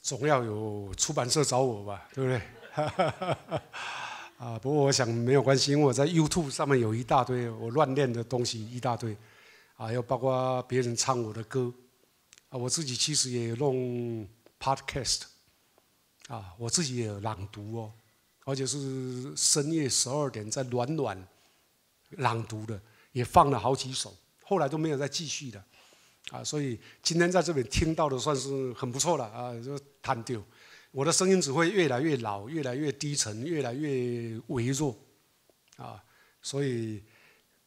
总要有出版社找我吧，对不对？啊，不过我想没有关系，因为我在 YouTube 上面有一大堆我乱练的东西，一大堆。啊，又包括别人唱我的歌，啊，我自己其实也弄 podcast，啊，我自己也朗读哦，而且是深夜十二点在暖暖朗读的，也放了好几首，后来都没有再继续了，啊，所以今天在这边听到的算是很不错了啊，就 t 丢，我的声音只会越来越老，越来越低沉，越来越微弱，啊，所以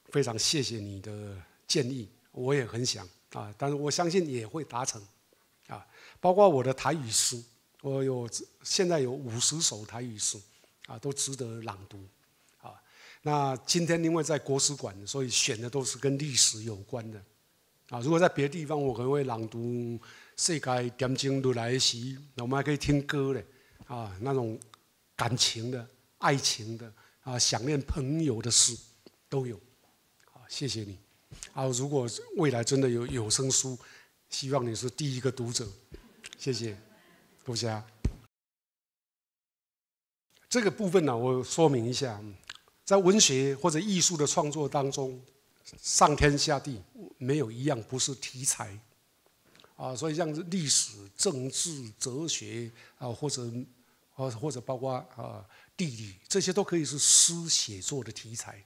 非常谢谢你的。建议我也很想啊，但是我相信也会达成，啊，包括我的台语诗，我有现在有五十首台语诗，啊，都值得朗读，啊，那今天因为在国史馆，所以选的都是跟历史有关的，啊，如果在别的地方，我可能会朗读《世界点睛如来时》，那我们还可以听歌的，啊，那种感情的、爱情的、啊，想念朋友的诗都有，谢谢你。啊，如果未来真的有有声书，希望你是第一个读者。谢谢，陆家。这个部分呢，我说明一下，在文学或者艺术的创作当中，上天下地没有一样不是题材啊。所以像历史、政治、哲学啊，或者或或者包括啊地理，这些都可以是诗写作的题材。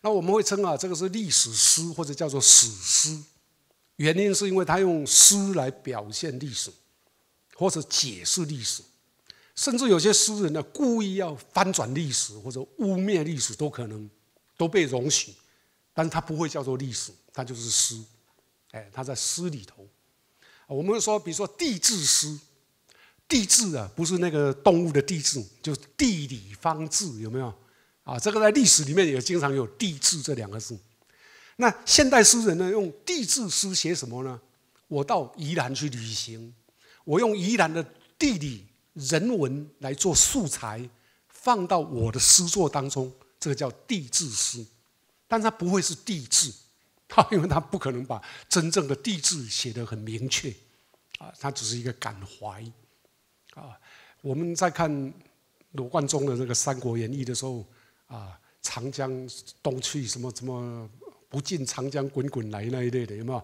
那我们会称啊，这个是历史诗或者叫做史诗，原因是因为他用诗来表现历史，或者解释历史，甚至有些诗人呢故意要翻转历史或者污蔑历史都可能都被容许，但是他不会叫做历史，他就是诗，哎，他在诗里头，我们说比如说地质诗，地质啊不是那个动物的地质，就地理方志有没有？啊，这个在历史里面也经常有“地质”这两个字。那现代诗人呢，用地质诗写什么呢？我到宜兰去旅行，我用宜兰的地理、人文来做素材，放到我的诗作当中，这个叫地质诗。但它不会是地质，啊，因为它不可能把真正的地质写得很明确，啊，它只是一个感怀。啊，我们在看罗贯中的那个《三国演义》的时候。啊，长江东去，什么什么不尽长江滚滚来那一类的，有没有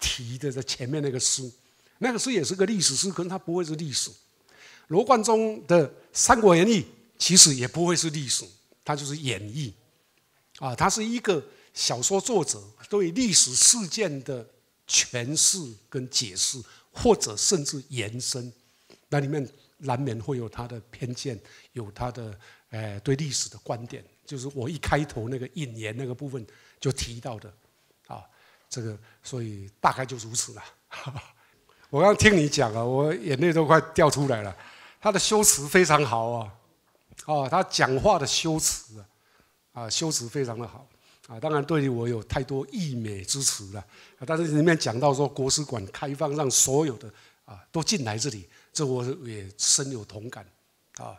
提的在前面那个诗？那个诗也是个历史诗，可能它不会是历史。罗贯中的《三国演义》其实也不会是历史，它就是演绎。啊，他是一个小说作者对历史事件的诠释跟解释，或者甚至延伸，那里面难免会有他的偏见，有他的。哎，对历史的观点，就是我一开头那个引言那个部分就提到的，啊，这个所以大概就如此了。我刚听你讲啊，我眼泪都快掉出来了。他的修辞非常好啊，哦，他讲话的修辞啊，啊，修辞非常的好啊。当然对我有太多溢美之词了，但是里面讲到说国史馆开放让所有的啊都进来这里，这我也深有同感啊。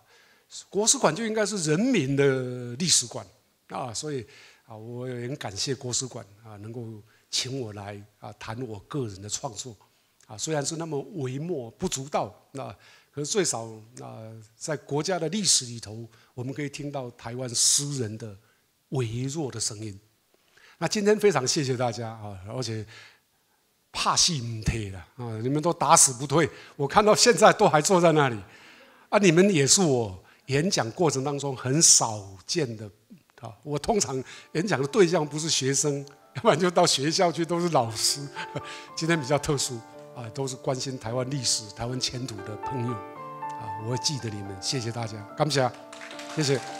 国史馆就应该是人民的历史馆啊，所以啊，我也很感谢国史馆啊，能够请我来啊谈我个人的创作啊，虽然是那么微末不足道，那可是最少那在国家的历史里头，我们可以听到台湾诗人的微弱的声音。那今天非常谢谢大家啊，而且怕唔贴了啊，你们都打死不退，我看到现在都还坐在那里啊，你们也是我。演讲过程当中很少见的，啊，我通常演讲的对象不是学生，要不然就到学校去都是老师。今天比较特殊，啊，都是关心台湾历史、台湾前途的朋友，啊，我记得你们，谢谢大家。感谢，起谢谢。